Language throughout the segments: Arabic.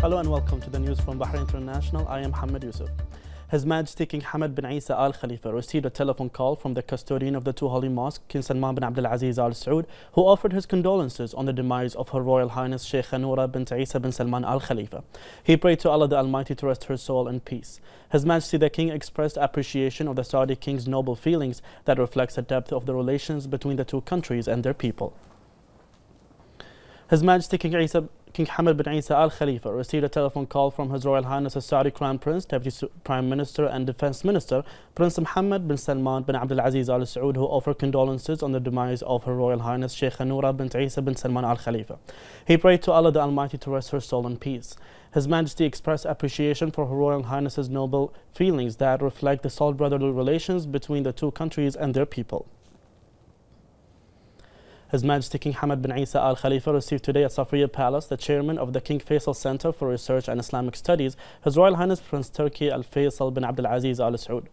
Hello and welcome to the news from Bahrain International. I am Hamad Yusuf. His Majesty King Hamad bin Isa Al Khalifa received a telephone call from the custodian of the Two Holy mosques, King Salman bin Abdulaziz Al Saud, who offered his condolences on the demise of Her Royal Highness Sheikh Hanura bin Isa bin Salman Al Khalifa. He prayed to Allah the Almighty to rest her soul in peace. His Majesty the King expressed appreciation of the Saudi King's noble feelings that reflects the depth of the relations between the two countries and their people. His Majesty King Isa King Hamad bin Isa Al Khalifa received a telephone call from His Royal Highness the Saudi Crown Prince, Deputy Prime Minister and Defense Minister Prince Mohammed bin Salman bin Abdulaziz Al Saud, who offered condolences on the demise of Her Royal Highness Sheikh Hanura bin Isa bin Salman Al Khalifa. He prayed to Allah the Almighty to rest her soul in peace. His Majesty expressed appreciation for Her Royal Highness's noble feelings that reflect the solid brotherly relations between the two countries and their people. His Majesty King Hamad bin Isa Al Khalifa received today at Safiya Palace the chairman of the King Faisal Center for Research and Islamic Studies, His Royal Highness Prince Turki Al Faisal bin Abdulaziz Al Saud.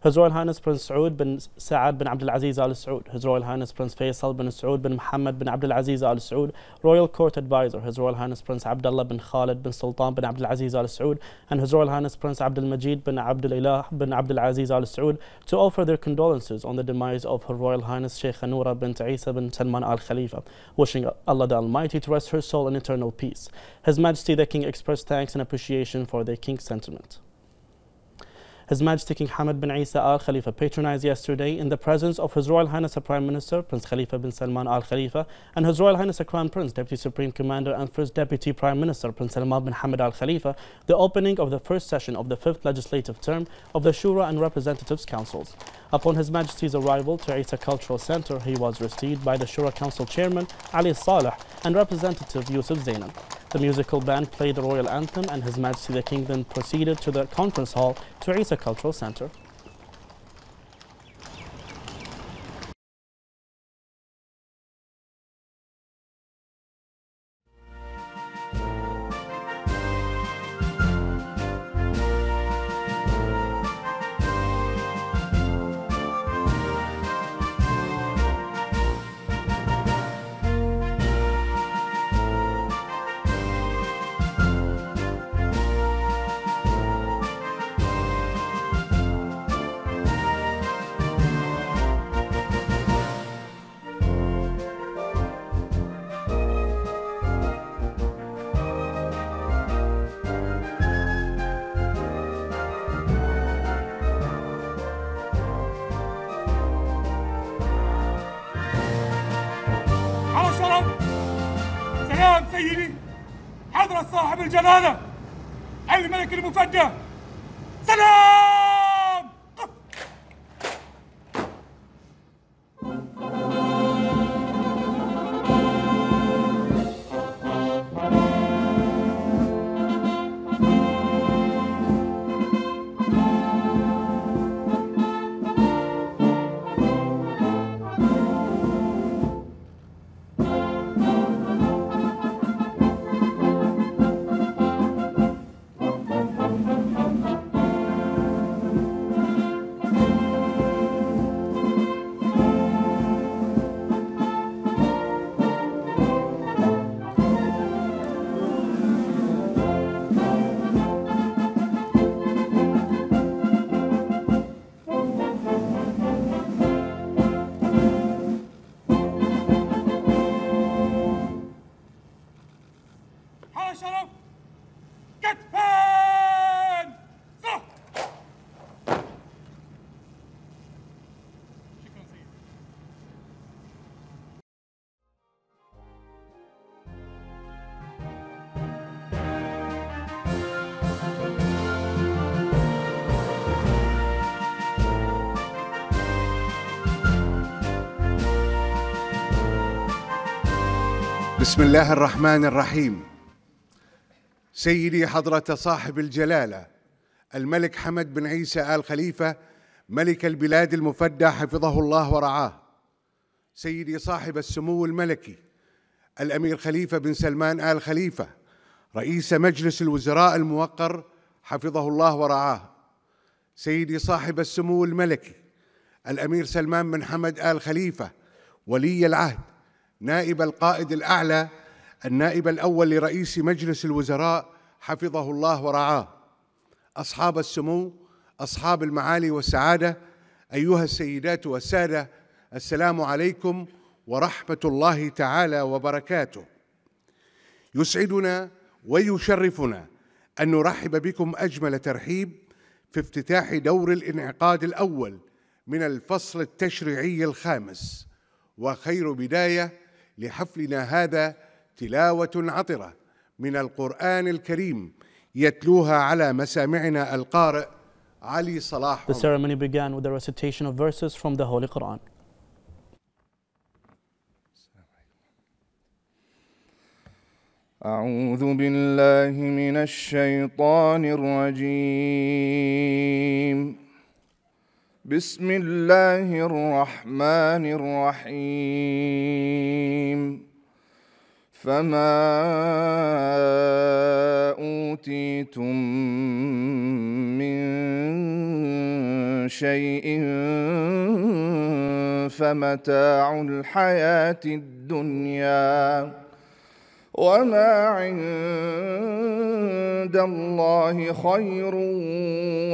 His Royal Highness Prince Saud bin Saad bin Abdul Aziz Al Saud, His Royal Highness Prince Faisal bin Saud bin Muhammad bin Abdul Aziz Al Saud, Royal Court Advisor, His Royal Highness Prince Abdullah bin Khalid bin Sultan bin Abdul Aziz Al Saud, and His Royal Highness Prince Abdul Majid bin Abdul Ilah bin Abdul Aziz Al Saud to offer their condolences on the demise of Her Royal Highness Sheikh Anura bin Isa bin Salman Al Khalifa, wishing Allah the Almighty to rest her soul in eternal peace. His Majesty the King expressed thanks and appreciation for the King's sentiment. His Majesty King Hamad bin Isa Al Khalifa patronized yesterday in the presence of His Royal Highness the Prime Minister Prince Khalifa bin Salman Al Khalifa and His Royal Highness the Crown Prince, Deputy Supreme Commander and First Deputy Prime Minister Prince Salman bin Hamad Al Khalifa the opening of the first session of the fifth legislative term of the Shura and Representatives Councils. Upon His Majesty's arrival to Isa Cultural Center, he was received by the Shura Council Chairman Ali Saleh and Representative Yusuf Zainab. The musical band played the royal anthem and His Majesty the King then proceeded to the conference hall to Isa Cultural Center. الأمانة الملك المفدى سلام بسم الله الرحمن الرحيم سيدي حضرة صاحب الجلالة الملك حمد بن عيسى آل خليفة ملك البلاد المفدى حفظه الله ورعاه سيدي صاحب السمو الملكي الأمير خليفة بن سلمان آل خليفة رئيس مجلس الوزراء الموقر حفظه الله ورعاه سيدي صاحب السمو الملكي الأمير سلمان بن حمد آل خليفة ولي العهد نائب القائد الأعلى النائب الأول لرئيس مجلس الوزراء حفظه الله ورعاه أصحاب السمو أصحاب المعالي والسعادة أيها السيدات والسادة السلام عليكم ورحمة الله تعالى وبركاته يسعدنا ويشرفنا أن نرحب بكم أجمل ترحيب في افتتاح دور الانعقاد الأول من الفصل التشريعي الخامس وخير بدايه لحفلنا هذا تلاوة عطرة من القرآن الكريم يتلوها على مسامعنا القارئ علي صلاح. The ceremony began with the recitation of verses from the Holy Quran. أعوذ بالله من الشيطان الرجيم. بسم الله الرحمن الرحيم فما اوتيتم من شيء فمتاع الحياه الدنيا وما عند الله خير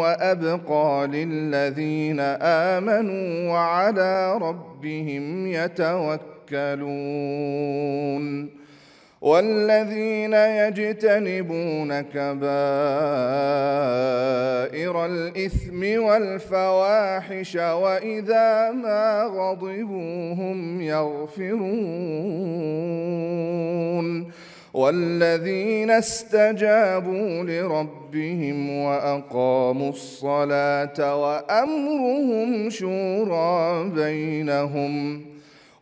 وابقى للذين امنوا وعلى ربهم يتوكلون والذين يجتنبون كبائر الإثم والفواحش وإذا ما غضبوا هم يغفرون والذين استجابوا لربهم وأقاموا الصلاة وأمرهم شورى بينهم ۖ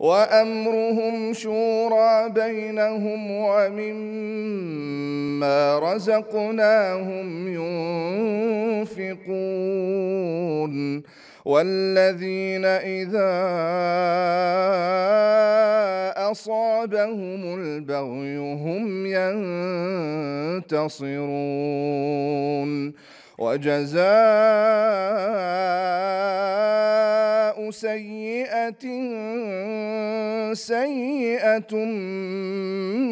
وامرهم شورى بينهم ومما رزقناهم ينفقون والذين اذا اصابهم البغي هم ينتصرون وجزاء سيئة سيئة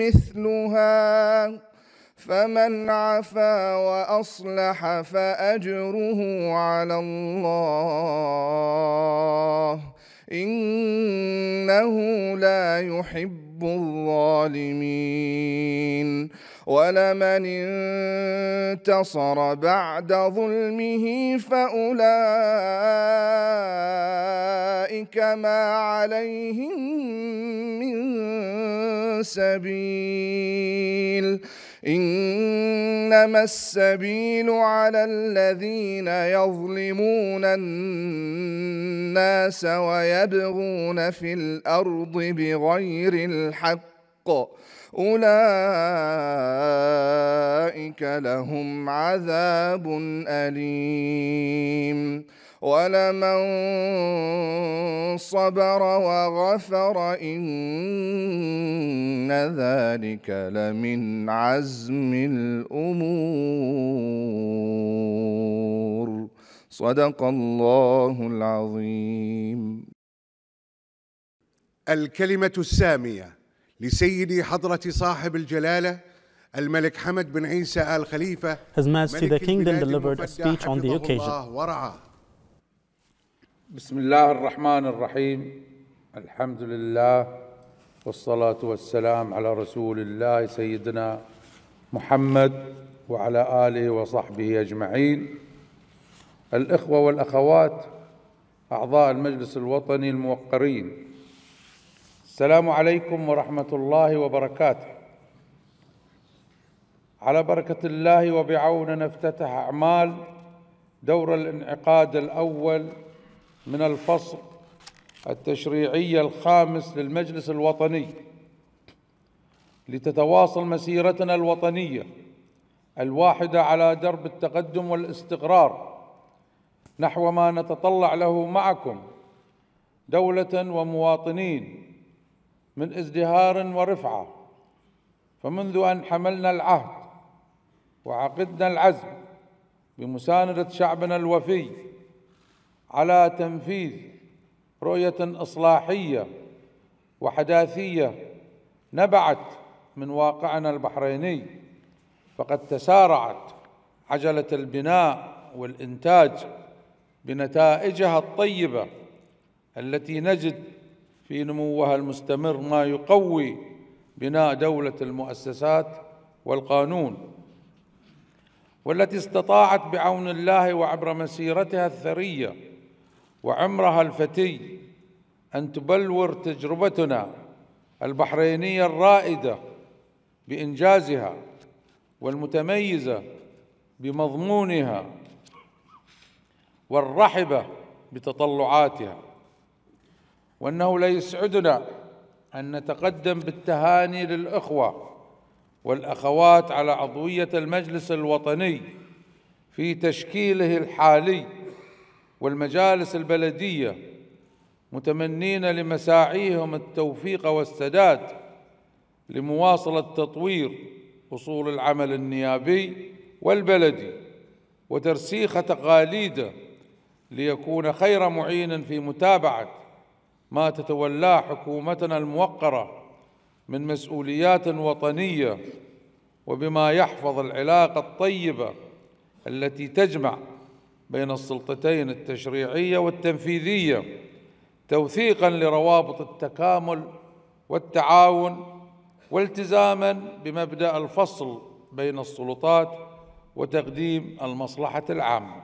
مثلها فمن عفا وأصلح فأجره على الله إنه لا يحب الظالمين ولمن انتصر بعد ظلمه فأولئك ما عليهم من سبيل انما السبيل على الذين يظلمون الناس ويبغون في الارض بغير الحق أولئك لهم عذاب أليم ولمن صبر وغفر إن ذلك لمن عزم الأمور صدق الله العظيم الكلمة السامية لسيدي حضرة صاحب الجلالة الملك حمد بن عيسى آل خليفة His Majesty the Kingdom delivered a speech on the occasion. بسم الله الرحمن الرحيم الحمد لله والصلاة والسلام على رسول الله سيدنا محمد وعلى آله وصحبه أجمعين الإخوة والأخوات أعضاء المجلس الوطني الموقرين السلام عليكم ورحمة الله وبركاته على بركة الله وبعون نفتتح أعمال دور الانعقاد الأول من الفصل التشريعي الخامس للمجلس الوطني لتتواصل مسيرتنا الوطنية الواحدة على درب التقدم والاستقرار نحو ما نتطلع له معكم دولة ومواطنين من ازدهار ورفعة فمنذ أن حملنا العهد وعقدنا العزم بمساندة شعبنا الوفي على تنفيذ رؤية إصلاحية وحداثية نبعت من واقعنا البحريني فقد تسارعت عجلة البناء والإنتاج بنتائجها الطيبة التي نجد في نموها المستمر ما يقوي بناء دولة المؤسسات والقانون والتي استطاعت بعون الله وعبر مسيرتها الثرية وعمرها الفتي أن تبلور تجربتنا البحرينية الرائدة بإنجازها والمتميزة بمضمونها والرحبة بتطلعاتها وأنه لا يسعدنا أن نتقدم بالتهاني للإخوة والأخوات على عضوية المجلس الوطني في تشكيله الحالي والمجالس البلدية متمنين لمساعيهم التوفيق والسداد لمواصلة تطوير أصول العمل النيابي والبلدي وترسيخ تقاليده ليكون خير معين في متابعه ما تتولاه حكومتنا الموقره من مسؤوليات وطنيه وبما يحفظ العلاقه الطيبه التي تجمع بين السلطتين التشريعيه والتنفيذيه توثيقا لروابط التكامل والتعاون والتزاما بمبدا الفصل بين السلطات وتقديم المصلحه العامه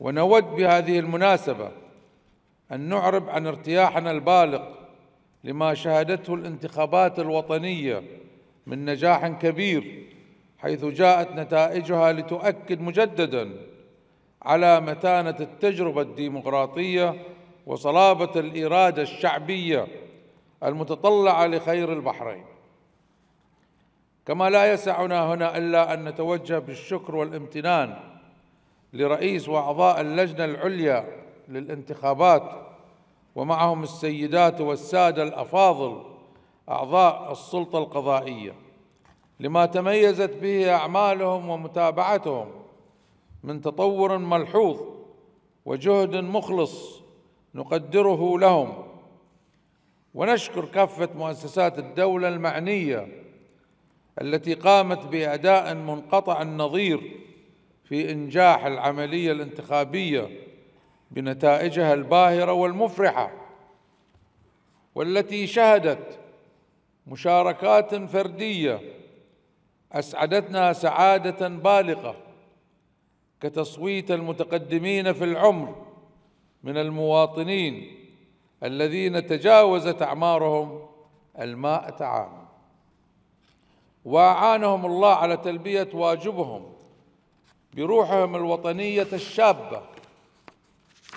ونود بهذه المناسبه أن نعرب عن ارتياحنا البالغ لما شهدته الانتخابات الوطنية من نجاح كبير حيث جاءت نتائجها لتؤكد مجددا على متانة التجربة الديمقراطية وصلابة الإرادة الشعبية المتطلعة لخير البحرين كما لا يسعنا هنا إلا أن نتوجه بالشكر والامتنان لرئيس وأعضاء اللجنة العليا للانتخابات ومعهم السيدات والسادة الأفاضل أعضاء السلطة القضائية لما تميزت به أعمالهم ومتابعتهم من تطور ملحوظ وجهد مخلص نقدره لهم ونشكر كافة مؤسسات الدولة المعنية التي قامت بأداء منقطع النظير في إنجاح العملية الانتخابية بنتائجها الباهره والمفرحه والتي شهدت مشاركات فرديه اسعدتنا سعاده بالغه كتصويت المتقدمين في العمر من المواطنين الذين تجاوزت اعمارهم المائه عام واعانهم الله على تلبيه واجبهم بروحهم الوطنيه الشابه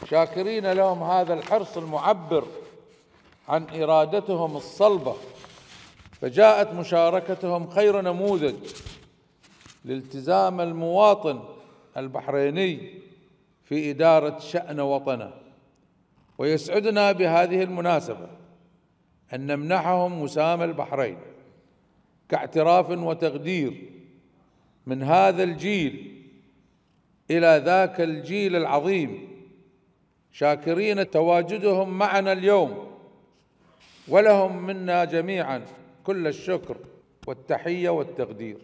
شاكرين لهم هذا الحرص المعبر عن إرادتهم الصلبة فجاءت مشاركتهم خير نموذج لالتزام المواطن البحريني في إدارة شأن وطنه ويسعدنا بهذه المناسبة أن نمنحهم وسام البحرين كاعتراف وتقدير من هذا الجيل إلى ذاك الجيل العظيم شاكرين تواجدهم معنا اليوم ولهم منا جميعا كل الشكر والتحيه والتقدير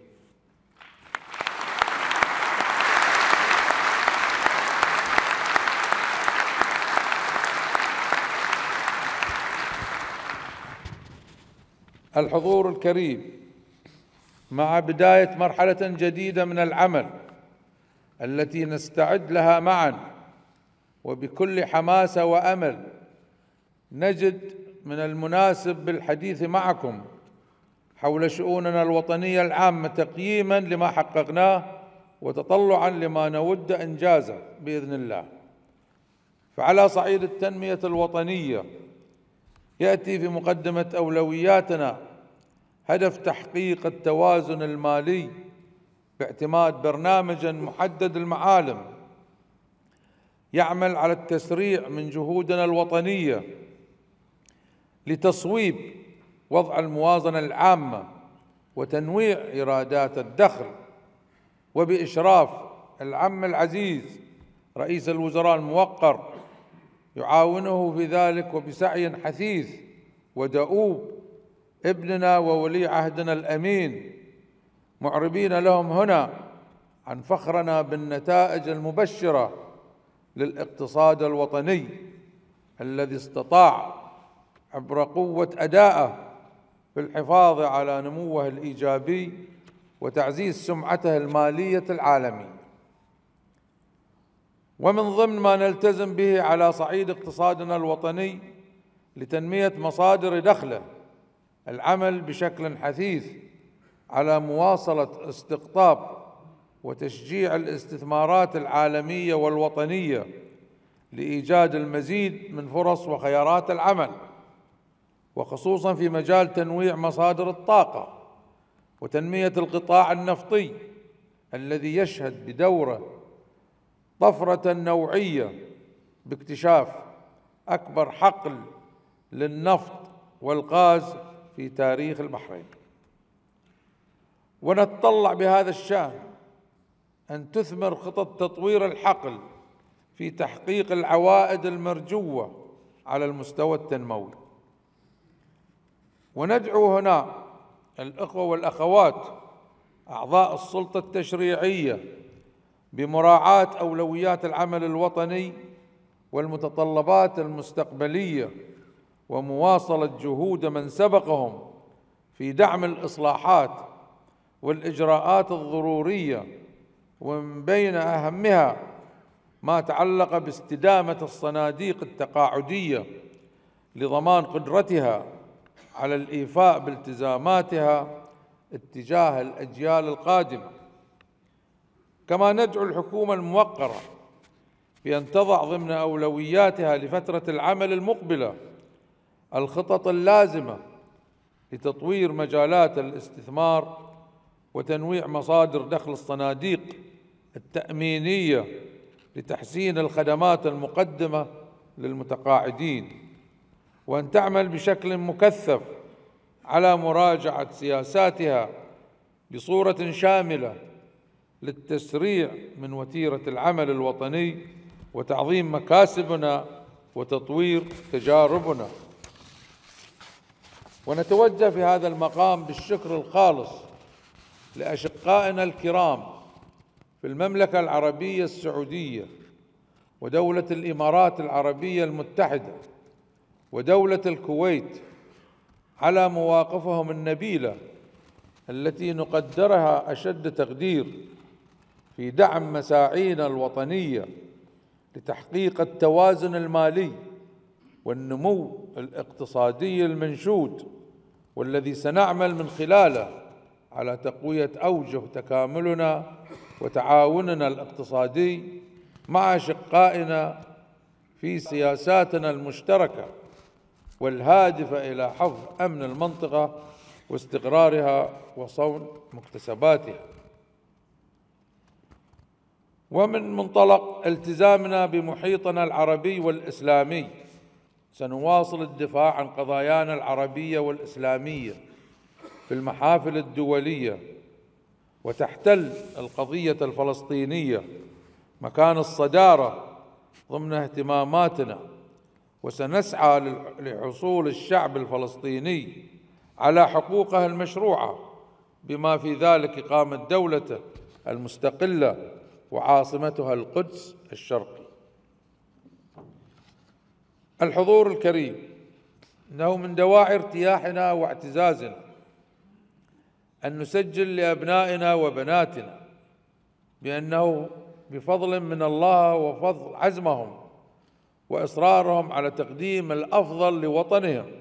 الحضور الكريم مع بدايه مرحله جديده من العمل التي نستعد لها معا وبكل حماسة وأمل نجد من المناسب بالحديث معكم حول شؤوننا الوطنية العامة تقييما لما حققناه وتطلعا لما نود إنجازه بإذن الله فعلى صعيد التنمية الوطنية يأتي في مقدمة أولوياتنا هدف تحقيق التوازن المالي باعتماد برنامج محدد المعالم يعمل على التسريع من جهودنا الوطنيه لتصويب وضع الموازنه العامه وتنويع ايرادات الدخل وباشراف العم العزيز رئيس الوزراء الموقر يعاونه في ذلك وبسعي حثيث ودؤوب ابننا وولي عهدنا الامين معربين لهم هنا عن فخرنا بالنتائج المبشره للاقتصاد الوطني الذي استطاع عبر قوة أدائه في الحفاظ على نموه الإيجابي وتعزيز سمعته المالية العالمية ومن ضمن ما نلتزم به على صعيد اقتصادنا الوطني لتنمية مصادر دخله العمل بشكل حثيث على مواصلة استقطاب وتشجيع الاستثمارات العالميه والوطنيه لايجاد المزيد من فرص وخيارات العمل وخصوصا في مجال تنويع مصادر الطاقه وتنميه القطاع النفطي الذي يشهد بدوره طفره نوعيه باكتشاف اكبر حقل للنفط والغاز في تاريخ البحرين ونتطلع بهذا الشان أن تثمر خطط تطوير الحقل في تحقيق العوائد المرجوة على المستوى التنموي وندعو هنا الإخوة والأخوات أعضاء السلطة التشريعية بمراعاة أولويات العمل الوطني والمتطلبات المستقبلية ومواصلة جهود من سبقهم في دعم الإصلاحات والإجراءات الضرورية ومن بين أهمها ما تعلق باستدامة الصناديق التقاعدية لضمان قدرتها على الإيفاء بالتزاماتها اتجاه الأجيال القادمة كما ندعو الحكومة الموقرة بأن تضع ضمن أولوياتها لفترة العمل المقبلة الخطط اللازمة لتطوير مجالات الاستثمار وتنويع مصادر دخل الصناديق التأمينية لتحسين الخدمات المقدمة للمتقاعدين وأن تعمل بشكل مكثف على مراجعة سياساتها بصورة شاملة للتسريع من وتيرة العمل الوطني وتعظيم مكاسبنا وتطوير تجاربنا ونتوجه في هذا المقام بالشكر الخالص لأشقائنا الكرام في المملكة العربية السعودية ودولة الإمارات العربية المتحدة ودولة الكويت على مواقفهم النبيلة التي نقدرها أشد تقدير في دعم مساعينا الوطنية لتحقيق التوازن المالي والنمو الاقتصادي المنشود والذي سنعمل من خلاله على تقوية أوجه تكاملنا وتعاوننا الاقتصادي مع اشقائنا في سياساتنا المشتركه والهادفه الى حفظ امن المنطقه واستقرارها وصون مكتسباتها ومن منطلق التزامنا بمحيطنا العربي والاسلامي سنواصل الدفاع عن قضايانا العربيه والاسلاميه في المحافل الدوليه وتحتل القضية الفلسطينية مكان الصدارة ضمن اهتماماتنا وسنسعى لحصول الشعب الفلسطيني على حقوقه المشروعة بما في ذلك إقامة دولته المستقلة وعاصمتها القدس الشرقي الحضور الكريم إنه من دواعي ارتياحنا واعتزازنا أن نسجل لأبنائنا وبناتنا بأنه بفضل من الله وفضل عزمهم وإصرارهم على تقديم الأفضل لوطنهم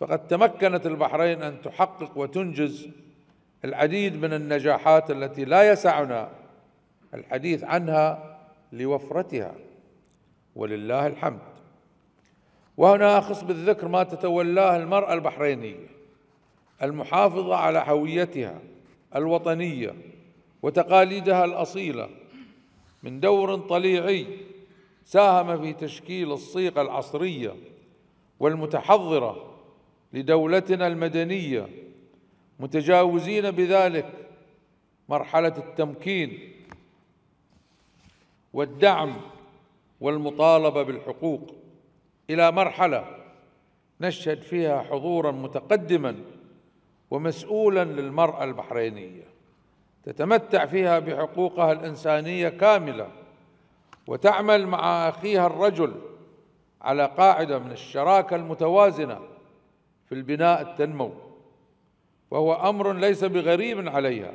فقد تمكنت البحرين أن تحقق وتنجز العديد من النجاحات التي لا يسعنا الحديث عنها لوفرتها ولله الحمد وهنا أخص بالذكر ما تتولاه المرأة البحرينية المحافظة على هويتها الوطنية وتقاليدها الأصيلة من دور طليعي ساهم في تشكيل الصيغة العصرية والمتحضرة لدولتنا المدنية متجاوزين بذلك مرحلة التمكين والدعم والمطالبة بالحقوق إلى مرحلة نشهد فيها حضورا متقدما ومسؤولا للمرأة البحرينية تتمتع فيها بحقوقها الإنسانية كاملة وتعمل مع أخيها الرجل على قاعدة من الشراكة المتوازنة في البناء التنمو وهو أمر ليس بغريب عليها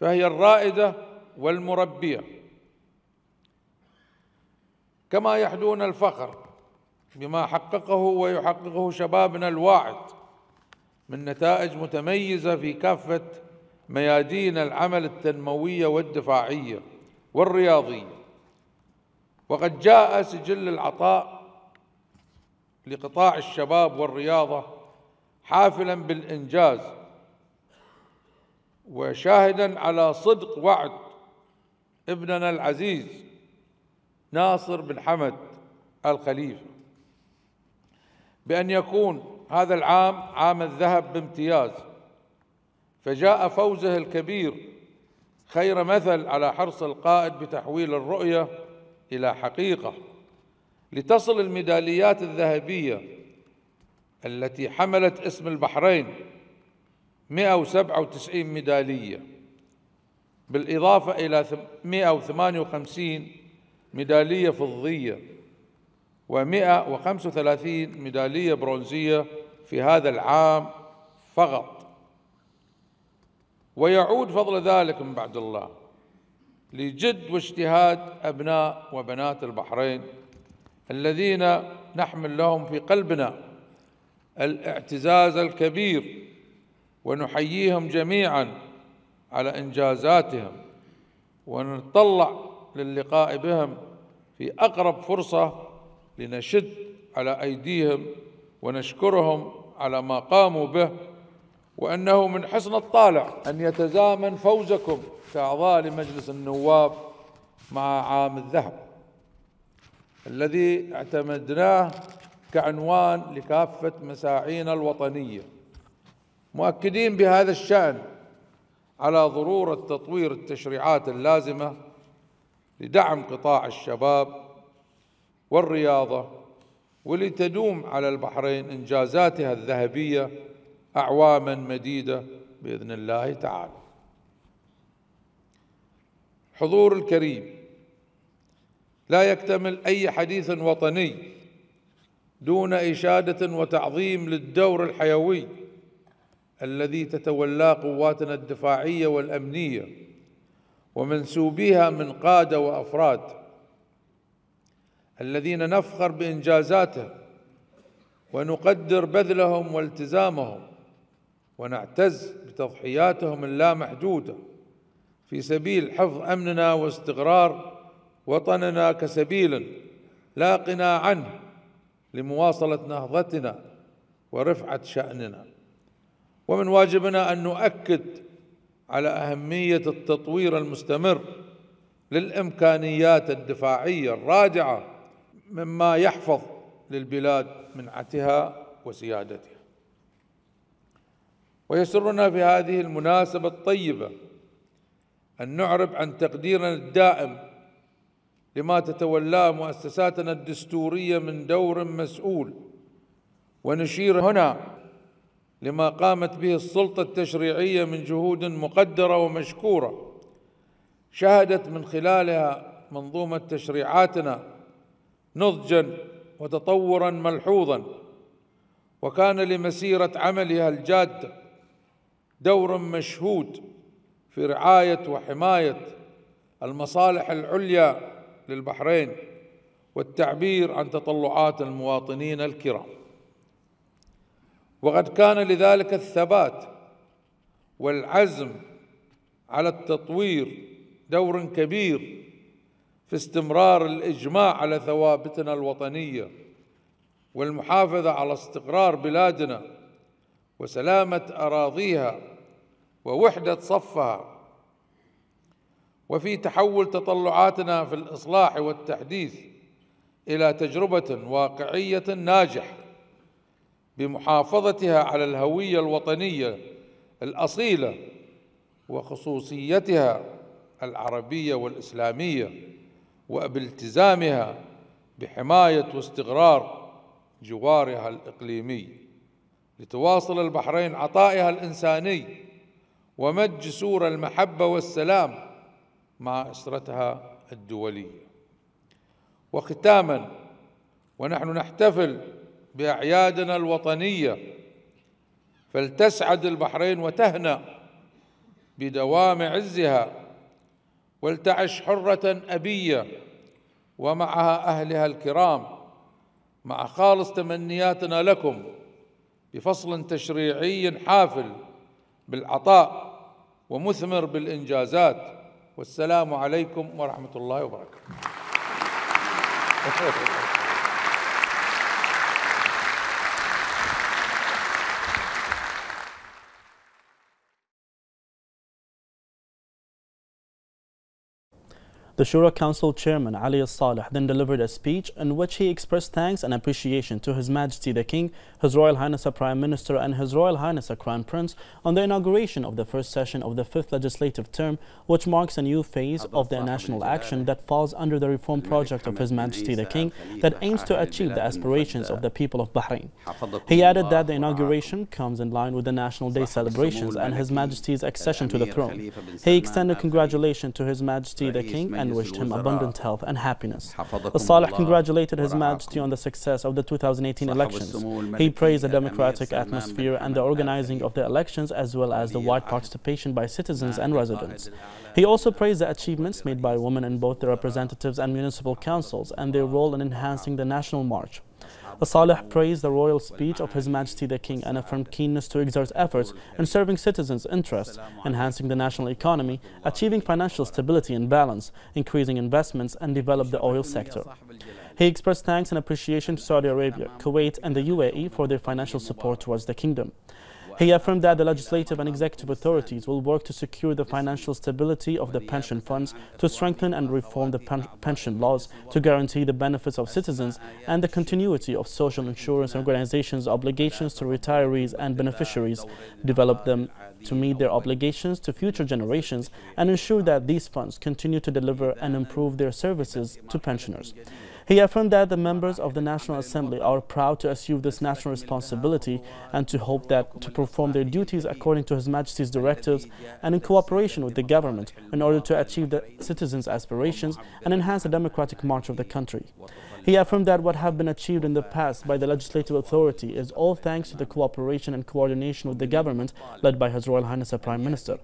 فهي الرائدة والمربية كما يحدون الفخر بما حققه ويحققه شبابنا الواعد من نتائج متميزة في كافة ميادين العمل التنموية والدفاعية والرياضية وقد جاء سجل العطاء لقطاع الشباب والرياضة حافلا بالإنجاز وشاهدا على صدق وعد ابننا العزيز ناصر بن حمد الخليفة بأن يكون هذا العام عام الذهب بامتياز فجاء فوزه الكبير خير مثل على حرص القائد بتحويل الرؤيه الى حقيقه لتصل الميداليات الذهبيه التي حملت اسم البحرين 197 ميداليه بالاضافه الى 158 ميداليه فضيه و135 ميدالية برونزية في هذا العام فقط ويعود فضل ذلك من بعد الله لجد واجتهاد أبناء وبنات البحرين الذين نحمل لهم في قلبنا الاعتزاز الكبير ونحييهم جميعا على إنجازاتهم ونتطلع للقاء بهم في أقرب فرصة لنشد على أيديهم ونشكرهم على ما قاموا به وأنه من حسن الطالع أن يتزامن فوزكم كأعضاء لمجلس النواب مع عام الذهب الذي اعتمدناه كعنوان لكافة مساعينا الوطنية مؤكدين بهذا الشأن على ضرورة تطوير التشريعات اللازمة لدعم قطاع الشباب والرياضة واللي تدوم على البحرين إنجازاتها الذهبية أعواما مديدة بإذن الله تعالى حضور الكريم لا يكتمل أي حديث وطني دون إشادة وتعظيم للدور الحيوي الذي تتولاه قواتنا الدفاعية والأمنية ومنسوبيها من قادة وأفراد الذين نفخر بإنجازاتهم ونقدر بذلهم والتزامهم ونعتز بتضحياتهم اللامحدودة في سبيل حفظ أمننا واستقرار وطننا كسبيل لا قناع عنه لمواصلة نهضتنا ورفعة شأننا ومن واجبنا أن نؤكد على أهمية التطوير المستمر للإمكانيات الدفاعية الرادعة مما يحفظ للبلاد منعتها وسيادتها ويسرنا في هذه المناسبة الطيبة أن نعرب عن تقديرنا الدائم لما تتولاه مؤسساتنا الدستورية من دور مسؤول ونشير هنا لما قامت به السلطة التشريعية من جهود مقدرة ومشكورة شهدت من خلالها منظومة تشريعاتنا نضجا وتطورا ملحوظا وكان لمسيرة عملها الجاد دور مشهود في رعاية وحماية المصالح العليا للبحرين والتعبير عن تطلعات المواطنين الكرام وقد كان لذلك الثبات والعزم على التطوير دور كبير في استمرار الإجماع على ثوابتنا الوطنية والمحافظة على استقرار بلادنا وسلامة أراضيها ووحدة صفها وفي تحول تطلعاتنا في الإصلاح والتحديث إلى تجربة واقعية ناجحة بمحافظتها على الهوية الوطنية الأصيلة وخصوصيتها العربية والإسلامية وبالتزامها بحماية واستقرار جوارها الإقليمي لتواصل البحرين عطائها الإنساني ومد جسور المحبة والسلام مع أسرتها الدولية وختاما ونحن نحتفل بأعيادنا الوطنية فلتسعد البحرين وتهنأ بدوام عزها ولتعش حرة أبية ومعها أهلها الكرام مع خالص تمنياتنا لكم بفصل تشريعي حافل بالعطاء ومثمر بالإنجازات والسلام عليكم ورحمة الله وبركاته The Shura Council Chairman Ali Saleh then delivered a speech in which he expressed thanks and appreciation to His Majesty the King his Royal Highness a Prime Minister and His Royal Highness a Crown Prince on the inauguration of the first session of the fifth legislative term, which marks a new phase of the national action that falls under the reform project of His Majesty the King that aims to achieve the aspirations of the people of Bahrain. He added that the inauguration comes in line with the National Day celebrations and His Majesty's accession to the throne. He extended congratulations to His Majesty the King and wished him abundant health and happiness. Saleh congratulated His Majesty on the success of the 2018 elections. He he praised the democratic atmosphere and the organizing of the elections as well as the wide participation by citizens and residents. He also praised the achievements made by women in both the representatives and municipal councils and their role in enhancing the National March. Saleh praised the royal speech of His Majesty the King and affirmed keenness to exert efforts in serving citizens' interests, enhancing the national economy, achieving financial stability and balance, increasing investments, and develop the oil sector. He expressed thanks and appreciation to Saudi Arabia, Kuwait and the UAE for their financial support towards the kingdom. He affirmed that the legislative and executive authorities will work to secure the financial stability of the pension funds, to strengthen and reform the pen pension laws, to guarantee the benefits of citizens and the continuity of social insurance organizations' obligations to retirees and beneficiaries, develop them to meet their obligations to future generations, and ensure that these funds continue to deliver and improve their services to pensioners. He affirmed that the members of the National Assembly are proud to assume this national responsibility and to hope that to perform their duties according to His Majesty's directives and in cooperation with the government in order to achieve the citizens' aspirations and enhance the democratic march of the country. He affirmed that what have been achieved in the past by the legislative authority is all thanks to the cooperation and coordination with the government led by His Royal Highness the Prime Minister.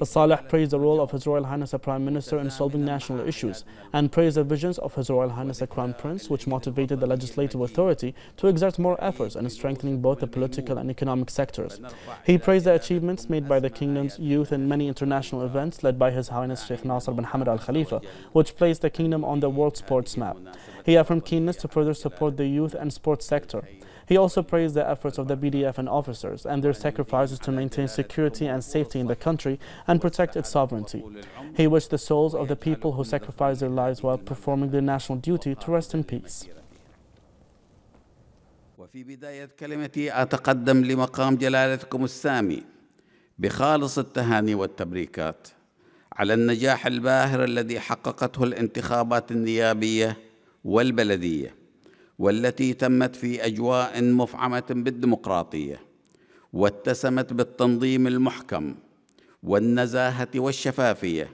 as praised the role of His Royal Highness the Prime Minister in solving national issues and praised the visions of His Royal Highness the Crown Prince which motivated the legislative authority to exert more efforts in strengthening both the political and economic sectors. He praised the achievements made by the kingdom's youth in many international events led by His Highness Sheikh Nasser bin Hamad Al Khalifa, which placed the kingdom on the world sports map. He affirmed keenness to further support the youth and sports sector. He also praised the efforts of the BDF and officers and their sacrifices to maintain security and safety in the country and protect its sovereignty. He wished the souls of the people who sacrificed their lives while performing their national duty to rest in peace. وفي بداية كلمتي أتقدم لمقام جلالتكم السامي بخالص التهاني والتبريكات على النجاح الباهر الذي حققته الانتخابات النيابيه والبلدية والتي تمت في أجواء مفعمة بالديمقراطية واتسمت بالتنظيم المحكم والنزاهة والشفافية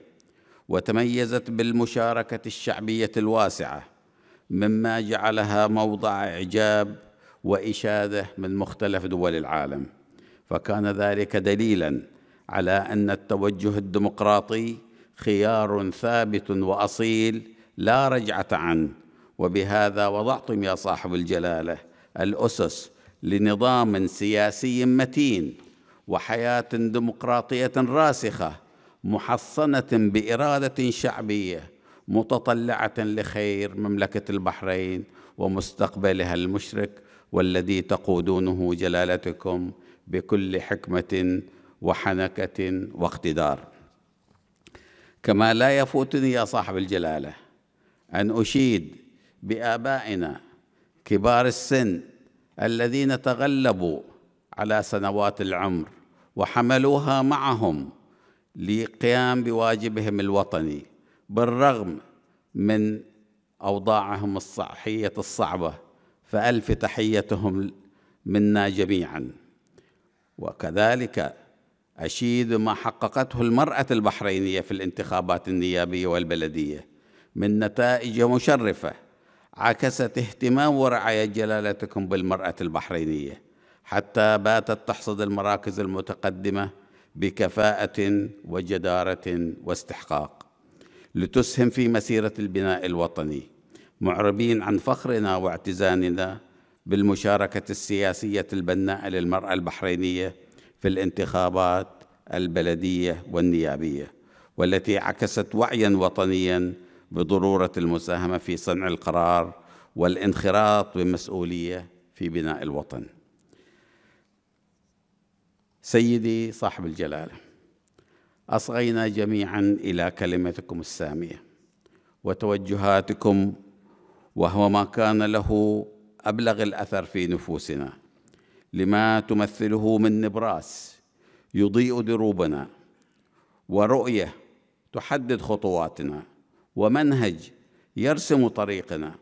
وتميزت بالمشاركة الشعبية الواسعة مما جعلها موضع إعجاب وإشادة من مختلف دول العالم فكان ذلك دليلا على أن التوجه الديمقراطي خيار ثابت وأصيل لا رجعة عنه وبهذا وضعتم يا صاحب الجلاله الاسس لنظام سياسي متين وحياه ديمقراطيه راسخه محصنه باراده شعبيه متطلعه لخير مملكه البحرين ومستقبلها المشرق والذي تقودونه جلالتكم بكل حكمه وحنكه واقتدار كما لا يفوتني يا صاحب الجلاله ان اشيد بآبائنا كبار السن الذين تغلبوا على سنوات العمر وحملوها معهم للقيام بواجبهم الوطني بالرغم من أوضاعهم الصحية الصعبة فألف تحيتهم منا جميعا وكذلك أشيد ما حققته المرأة البحرينية في الانتخابات النيابية والبلدية من نتائج مشرفة عكست اهتمام ورعاية جلالتكم بالمرأة البحرينية حتى باتت تحصد المراكز المتقدمة بكفاءة وجدارة واستحقاق لتسهم في مسيرة البناء الوطني معربين عن فخرنا واعتزاننا بالمشاركة السياسية البناء للمرأة البحرينية في الانتخابات البلدية والنيابية والتي عكست وعيا وطنيا بضروره المساهمه في صنع القرار والانخراط بمسؤوليه في بناء الوطن سيدي صاحب الجلاله اصغينا جميعا الى كلمتكم الساميه وتوجهاتكم وهو ما كان له ابلغ الاثر في نفوسنا لما تمثله من نبراس يضيء دروبنا ورؤيه تحدد خطواتنا ومنهج يرسم طريقنا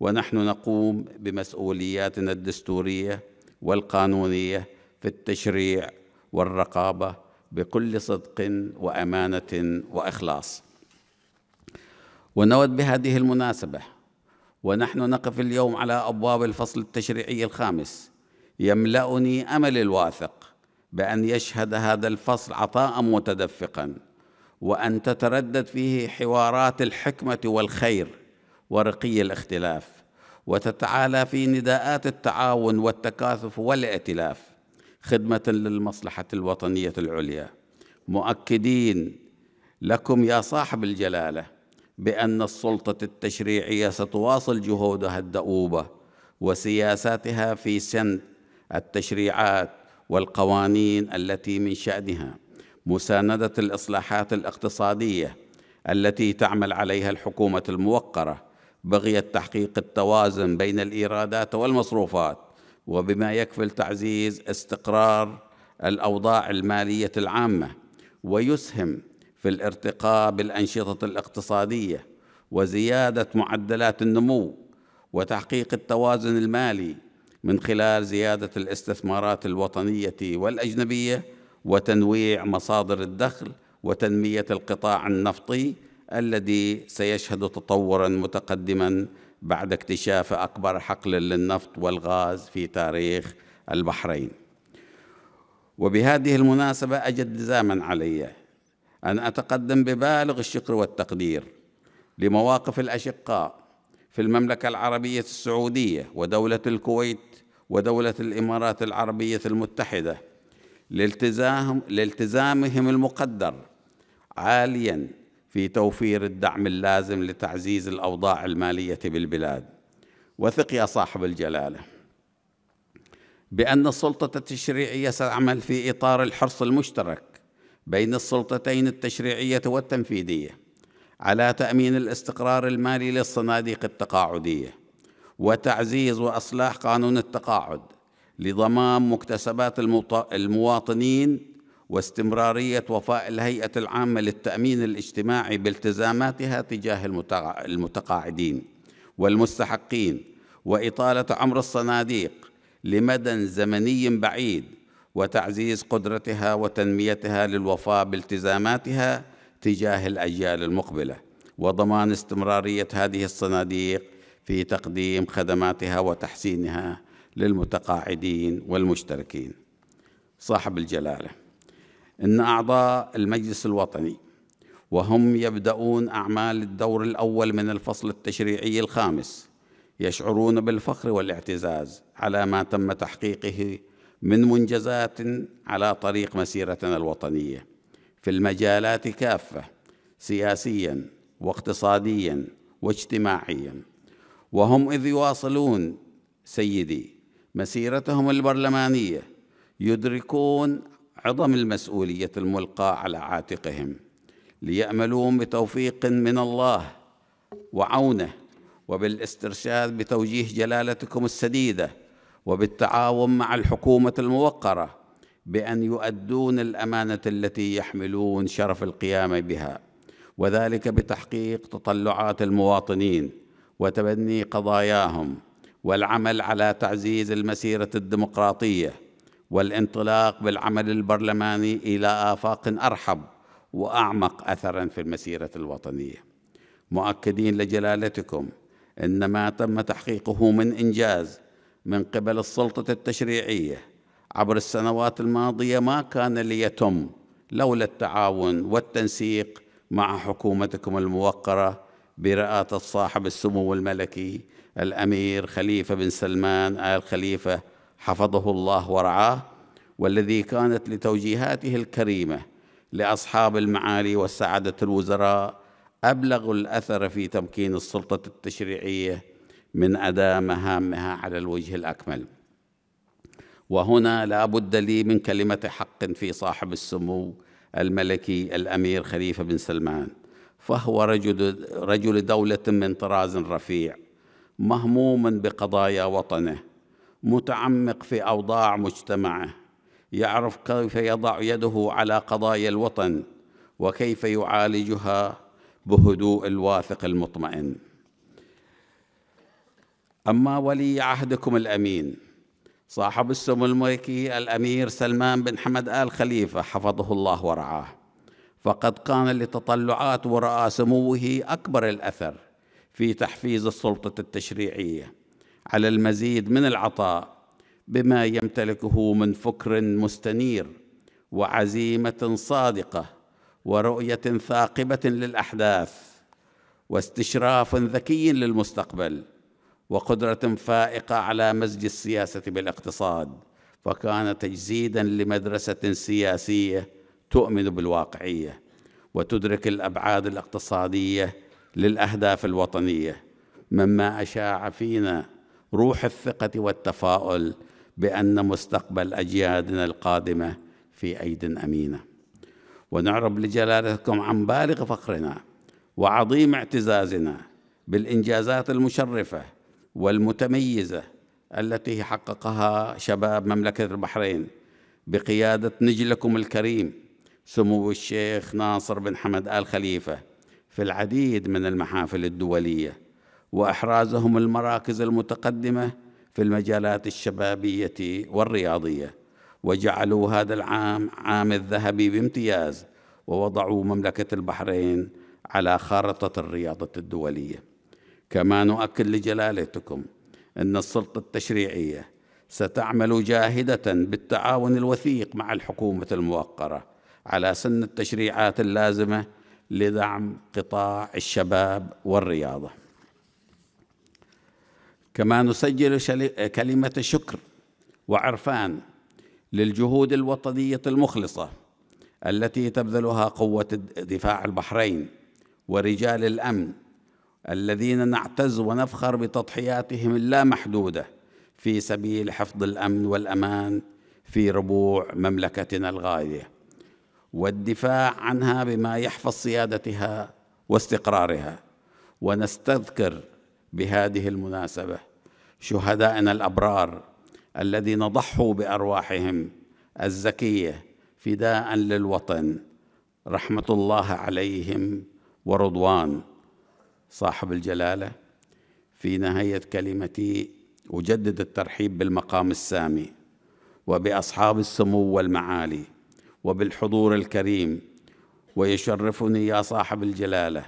ونحن نقوم بمسؤولياتنا الدستوريه والقانونيه في التشريع والرقابه بكل صدق وامانه واخلاص ونود بهذه المناسبه ونحن نقف اليوم على ابواب الفصل التشريعي الخامس يملأني أمل الواثق بأن يشهد هذا الفصل عطاء متدفقا وأن تتردد فيه حوارات الحكمة والخير ورقي الاختلاف وتتعالى في نداءات التعاون والتكاثف والائتلاف خدمة للمصلحة الوطنية العليا مؤكدين لكم يا صاحب الجلالة بأن السلطة التشريعية ستواصل جهودها الدؤوبة وسياساتها في سن التشريعات والقوانين التي من شأنها مسانده الاصلاحات الاقتصاديه التي تعمل عليها الحكومه الموقره بغيه تحقيق التوازن بين الايرادات والمصروفات وبما يكفل تعزيز استقرار الاوضاع الماليه العامه ويسهم في الارتقاء بالانشطه الاقتصاديه وزياده معدلات النمو وتحقيق التوازن المالي من خلال زياده الاستثمارات الوطنيه والاجنبيه وتنويع مصادر الدخل وتنميه القطاع النفطي الذي سيشهد تطورا متقدما بعد اكتشاف اكبر حقل للنفط والغاز في تاريخ البحرين وبهذه المناسبه اجد لزاما علي ان اتقدم ببالغ الشكر والتقدير لمواقف الاشقاء في المملكه العربيه السعوديه ودوله الكويت ودوله الامارات العربيه المتحده لالتزامهم المقدر عاليا في توفير الدعم اللازم لتعزيز الأوضاع المالية بالبلاد وثق يا صاحب الجلالة بأن السلطة التشريعية ستعمل في إطار الحرص المشترك بين السلطتين التشريعية والتنفيذية على تأمين الاستقرار المالي للصناديق التقاعدية وتعزيز وإصلاح قانون التقاعد لضمان مكتسبات المواطنين واستمرارية وفاء الهيئة العامة للتأمين الاجتماعي بالتزاماتها تجاه المتقاعدين والمستحقين وإطالة عمر الصناديق لمدى زمني بعيد وتعزيز قدرتها وتنميتها للوفاء بالتزاماتها تجاه الأجيال المقبلة وضمان استمرارية هذه الصناديق في تقديم خدماتها وتحسينها للمتقاعدين والمشتركين صاحب الجلاله ان اعضاء المجلس الوطني وهم يبدأون أعمال الدور الأول من الفصل التشريعي الخامس يشعرون بالفخر والاعتزاز على ما تم تحقيقه من منجزات على طريق مسيرتنا الوطنية في المجالات كافة سياسيا واقتصاديا واجتماعيا وهم إذ يواصلون سيدي مسيرتهم البرلمانية يدركون عظم المسؤولية الملقاة على عاتقهم ليأملون بتوفيق من الله وعونه وبالاسترشاد بتوجيه جلالتكم السديدة وبالتعاون مع الحكومة الموقرة بأن يؤدون الأمانة التي يحملون شرف القيام بها وذلك بتحقيق تطلعات المواطنين وتبني قضاياهم والعمل على تعزيز المسيرة الديمقراطية والانطلاق بالعمل البرلماني إلى آفاق أرحب وأعمق أثرا في المسيرة الوطنية مؤكدين لجلالتكم إن ما تم تحقيقه من إنجاز من قبل السلطة التشريعية عبر السنوات الماضية ما كان ليتم لولا التعاون والتنسيق مع حكومتكم الموقرة برئاسة صاحب السمو الملكي الأمير خليفة بن سلمان آل خليفة حفظه الله ورعاه والذي كانت لتوجيهاته الكريمة لأصحاب المعالي والسعادة الوزراء أبلغ الأثر في تمكين السلطة التشريعية من أداء مهامها على الوجه الأكمل وهنا لا بد لي من كلمة حق في صاحب السمو الملكي الأمير خليفة بن سلمان فهو رجل, رجل دولة من طراز رفيع مهموم بقضايا وطنه متعمق في اوضاع مجتمعه يعرف كيف يضع يده على قضايا الوطن وكيف يعالجها بهدوء الواثق المطمئن اما ولي عهدكم الامين صاحب السمو الملكي الامير سلمان بن حمد ال خليفه حفظه الله ورعاه فقد كان لتطلعات ورأى سموه اكبر الاثر في تحفيز السلطة التشريعية على المزيد من العطاء بما يمتلكه من فكر مستنير وعزيمة صادقة ورؤية ثاقبة للأحداث واستشراف ذكي للمستقبل وقدرة فائقة على مزج السياسة بالاقتصاد فكان تجسيدا لمدرسة سياسية تؤمن بالواقعية وتدرك الأبعاد الاقتصادية للأهداف الوطنية مما أشاع فينا روح الثقة والتفاؤل بأن مستقبل أجيادنا القادمة في أيد أمينة ونعرب لجلالتكم عن بالغ فخرنا وعظيم اعتزازنا بالإنجازات المشرفة والمتميزة التي حققها شباب مملكة البحرين بقيادة نجلكم الكريم سمو الشيخ ناصر بن حمد آل خليفة في العديد من المحافل الدولية وإحرازهم المراكز المتقدمة في المجالات الشبابية والرياضية وجعلوا هذا العام عام الذهبي بامتياز ووضعوا مملكة البحرين على خارطة الرياضة الدولية كما نؤكد لجلالتكم أن السلطة التشريعية ستعمل جاهدة بالتعاون الوثيق مع الحكومة الموقرة على سن التشريعات اللازمة لدعم قطاع الشباب والرياضة كما نسجل كلمة شكر وعرفان للجهود الوطنية المخلصة التي تبذلها قوة دفاع البحرين ورجال الأمن الذين نعتز ونفخر بتضحياتهم اللامحدودة في سبيل حفظ الأمن والأمان في ربوع مملكتنا الغالية والدفاع عنها بما يحفظ سيادتها واستقرارها ونستذكر بهذه المناسبه شهدائنا الابرار الذين ضحوا بارواحهم الزكيه فداء للوطن رحمه الله عليهم ورضوان صاحب الجلاله في نهايه كلمتي اجدد الترحيب بالمقام السامي وباصحاب السمو والمعالي وبالحضور الكريم ويشرفني يا صاحب الجلاله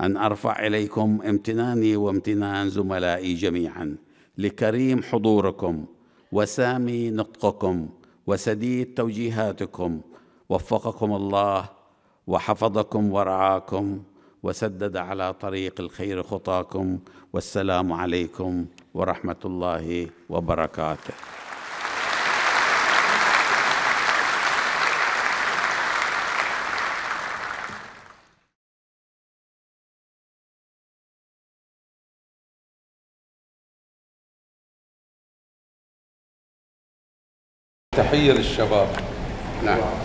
ان ارفع اليكم امتناني وامتنان زملائي جميعا لكريم حضوركم وسامي نطقكم وسديد توجيهاتكم وفقكم الله وحفظكم ورعاكم وسدد على طريق الخير خطاكم والسلام عليكم ورحمه الله وبركاته تحية للشباب نعم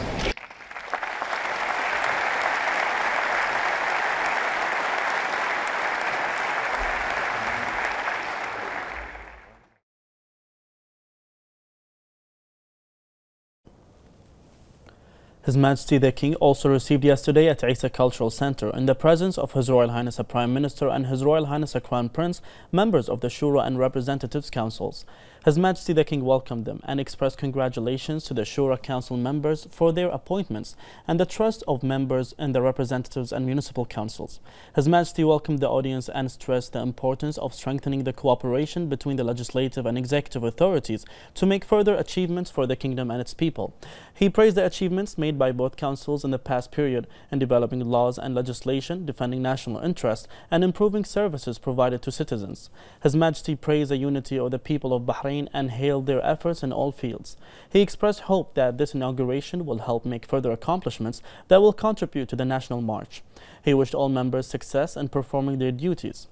His Majesty the King also received yesterday at Isa Cultural Center in the presence of His Royal Highness the Prime Minister and His Royal Highness the Crown Prince, members of the Shura and Representatives Councils. His Majesty the King welcomed them and expressed congratulations to the Shura Council members for their appointments and the trust of members in the representatives and municipal councils. His Majesty welcomed the audience and stressed the importance of strengthening the cooperation between the legislative and executive authorities to make further achievements for the kingdom and its people. He praised the achievements made by both councils in the past period in developing laws and legislation, defending national interests, and improving services provided to citizens. His Majesty praised the unity of the people of Bahrain and hailed their efforts in all fields. He expressed hope that this inauguration will help make further accomplishments that will contribute to the National March. He wished all members success in performing their duties.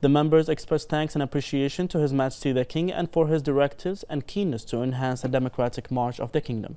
The members expressed thanks and appreciation to His Majesty the King and for his directives and keenness to enhance the democratic march of the kingdom.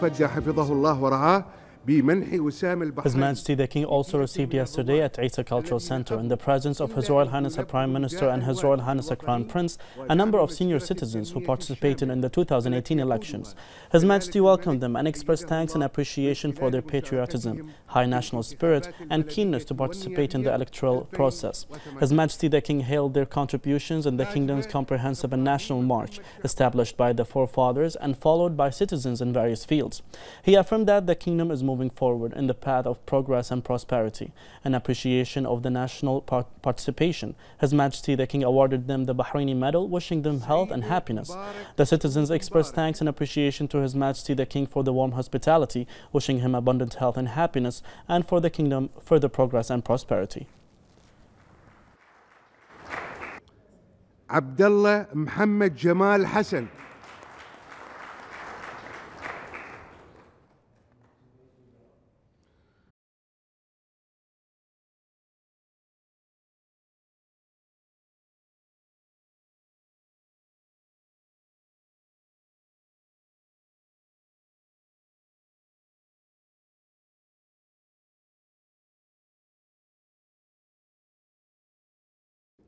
فجة حفظه الله ورعاه His Majesty the King also received yesterday at Isa Cultural Center, in the presence of His Royal Highness the Prime Minister and His Royal Highness the Crown Prince, a number of senior citizens who participated in the 2018 elections. His Majesty welcomed them and expressed thanks and appreciation for their patriotism, high national spirit, and keenness to participate in the electoral process. His Majesty the King hailed their contributions in the kingdom's comprehensive and national march, established by the forefathers and followed by citizens in various fields. He affirmed that the kingdom is moving moving forward in the path of progress and prosperity. An appreciation of the national par participation. His Majesty the King awarded them the Bahraini Medal, wishing them health and happiness. The citizens expressed thanks and appreciation to His Majesty the King for the warm hospitality, wishing him abundant health and happiness, and for the kingdom further progress and prosperity. Abdullah Muhammad Jamal Hassan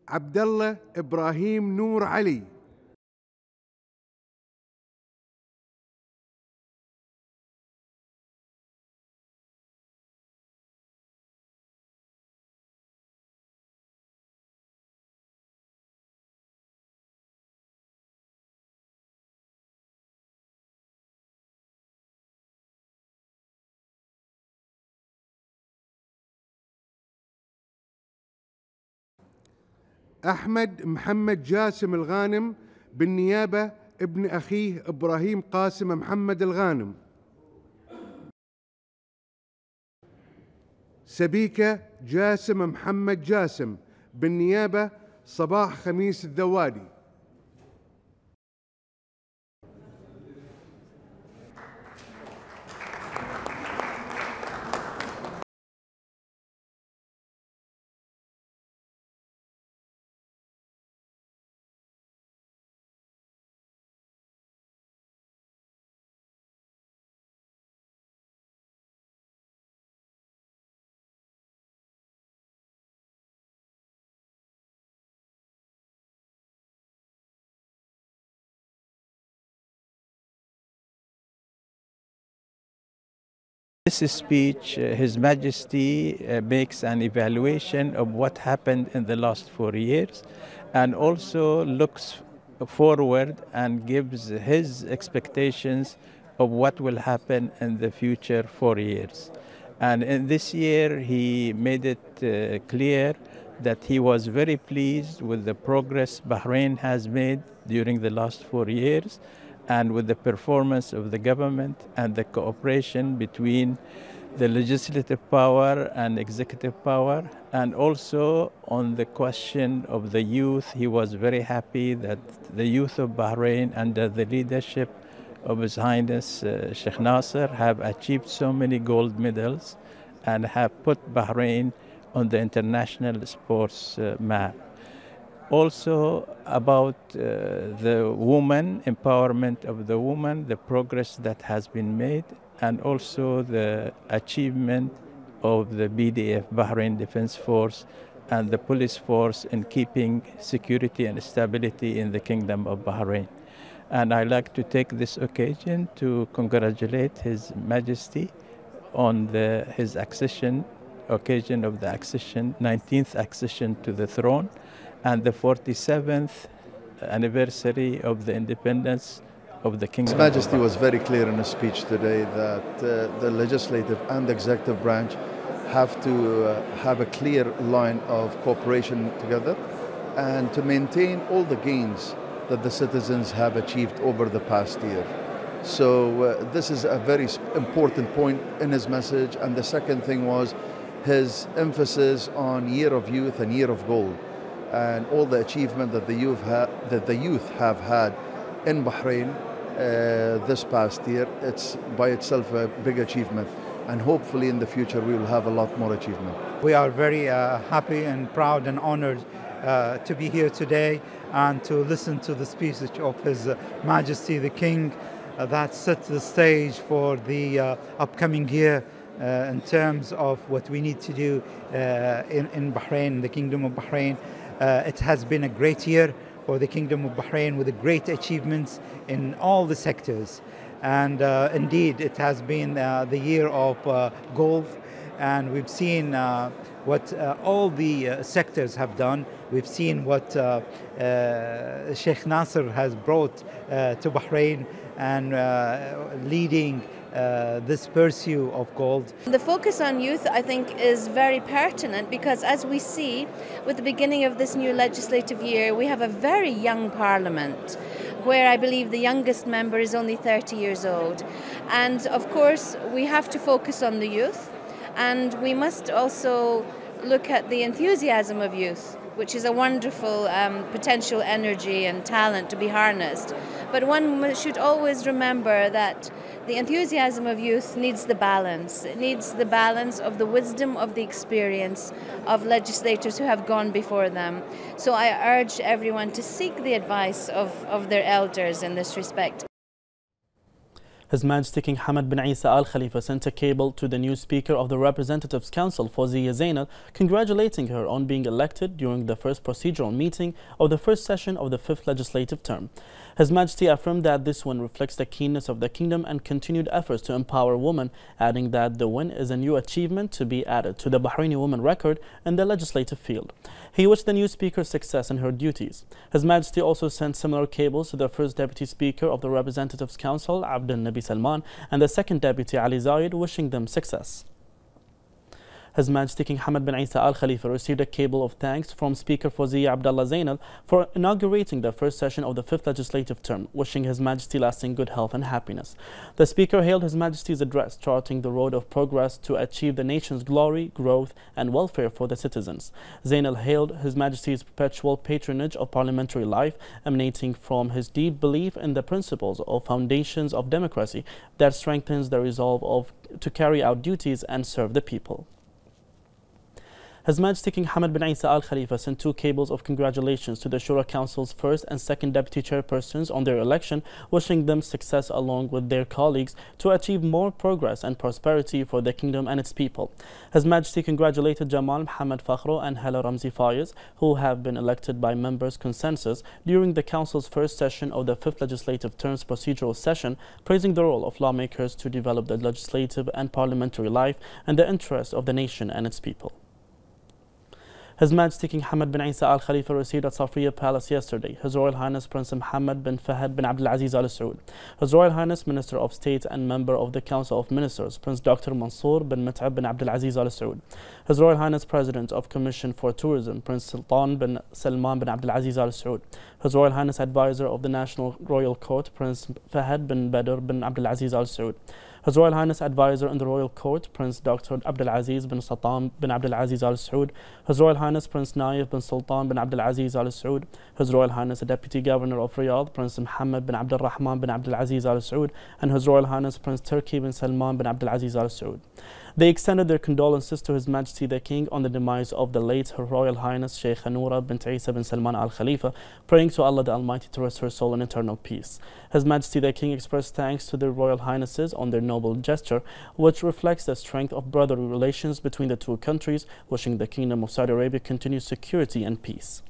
عبد الله ابراهيم نور علي أحمد محمد جاسم الغانم بالنيابة ابن أخيه إبراهيم قاسم محمد الغانم سبيكة جاسم محمد جاسم بالنيابة صباح خميس الدوادي this speech, uh, His Majesty uh, makes an evaluation of what happened in the last four years and also looks forward and gives his expectations of what will happen in the future four years. And in this year, he made it uh, clear that he was very pleased with the progress Bahrain has made during the last four years and with the performance of the government and the cooperation between the legislative power and executive power, and also on the question of the youth. He was very happy that the youth of Bahrain, under the leadership of His Highness uh, Sheikh Nasser, have achieved so many gold medals and have put Bahrain on the international sports uh, map also about uh, the woman empowerment of the woman the progress that has been made and also the achievement of the BDF Bahrain Defense Force and the police force in keeping security and stability in the Kingdom of Bahrain. And I like to take this occasion to congratulate His Majesty on the, his accession, occasion of the accession, 19th accession to the throne and the 47th anniversary of the independence of the Kingdom. His Majesty was very clear in his speech today that uh, the legislative and executive branch have to uh, have a clear line of cooperation together and to maintain all the gains that the citizens have achieved over the past year. So uh, this is a very important point in his message. And the second thing was his emphasis on year of youth and year of gold and all the achievement that the youth, ha- that the youth have had in Bahrain uh, this past year, it's by itself a big achievement. And hopefully in the future we will have a lot more achievement. We are very uh, happy and proud and honored uh, to be here today and to listen to the speech of His uh, Majesty the King uh, that set the stage for the uh, upcoming year in terms of what we need to do in, in Bahrain, the Kingdom of Bahrain. Uh, it has been a great year for the Kingdom of Bahrain with great achievements in all the sectors. And uh, indeed, it has been uh, the year of uh, golf, and we've seen uh, what uh, all the sectors have done. We've seen what Sheikh Nasser has brought to Bahrain and leading uh, this pursuit of gold. The focus on youth, I think, is very pertinent because, as we see with the beginning of this new legislative year, we have a very young parliament where I believe the youngest member is only 30 years old. And of course, we have to focus on the youth and we must also look at the enthusiasm of youth which is a wonderful um, potential energy and talent to be harnessed. But one should always remember that the enthusiasm of youth needs the balance. It needs the balance of the wisdom of the experience of legislators who have gone before them. So I urge everyone to seek the advice of, of their elders in this respect. His Majesty King Hamad bin Isa Al Khalifa sent a cable to the new Speaker of the Representatives Council, Fawziya Zainal, congratulating her on being elected during the first procedural meeting of the first session of the fifth legislative term. His Majesty affirmed that this win reflects the keenness of the kingdom and continued efforts to empower women, adding that the win is a new achievement to be added to the Bahraini women record in the legislative field. He wished the new speaker success in her duties. His Majesty also sent similar cables to the first deputy speaker of the Representatives Council, Abdel Nabi Salman, and the second deputy, Ali Zayed, wishing them success. His Majesty King Hamad bin Isa Al Khalifa received a cable of thanks from Speaker Fawziya Abdullah Zainal for inaugurating the first session of the fifth legislative term, wishing His Majesty lasting good health and happiness. The Speaker hailed His Majesty's address, charting the road of progress to achieve the nation's glory, growth, and welfare for the citizens. Zainal hailed His Majesty's perpetual patronage of parliamentary life, emanating from his deep belief in the principles or foundations of democracy that strengthens the resolve of to carry out duties and serve the people. His Majesty King Hamad bin Isa Al Khalifa sent two cables of congratulations to the Shura Council's first and second deputy chairpersons on their election, wishing them success along with their colleagues to achieve more progress and prosperity for the kingdom and its people. His Majesty congratulated Jamal Mohammed Fakhro and Hala Ramzi Fayez, who have been elected by members' consensus during the Council's first session of the fifth legislative term's procedural session, praising the role of lawmakers to develop the legislative and parliamentary life and the interests of the nation and its people. His Majesty King Hamad bin Isa Al Khalifa received at Safiya Palace yesterday His Royal Highness Prince Mohammed bin Fahad bin Abdulaziz Al Saud, His Royal Highness Minister of State and Member of the Council of Ministers Prince Dr. Mansour bin Mut'ab bin Abdulaziz Al Saud, His Royal Highness President of Commission for Tourism Prince Sultan bin Salman bin Abdulaziz Al Saud, His Royal Highness Advisor of the National Royal Court Prince Fahad bin Badr bin Abdulaziz Al Saud. His Royal Highness Advisor in the Royal Court, Prince Dr. Abdulaziz bin Sultan bin Abdulaziz Al Saud, His Royal Highness Prince Nayef bin Sultan bin Abdulaziz Al Saud, His Royal Highness the Deputy Governor of Riyadh, Prince Mohammed bin Abdulrahman bin Abdulaziz Al Saud, and His Royal Highness Prince Turkey bin Salman bin Abdulaziz Al Saud. They extended their condolences to His Majesty the King on the demise of the late Her Royal Highness Sheikh Hanoura bint Isa bin Salman Al Khalifa, praying to Allah the Almighty to rest her soul in eternal peace. His Majesty the King expressed thanks to their Royal Highnesses on their noble gesture, which reflects the strength of brotherly relations between the two countries, wishing the Kingdom of Saudi Arabia continued security and peace.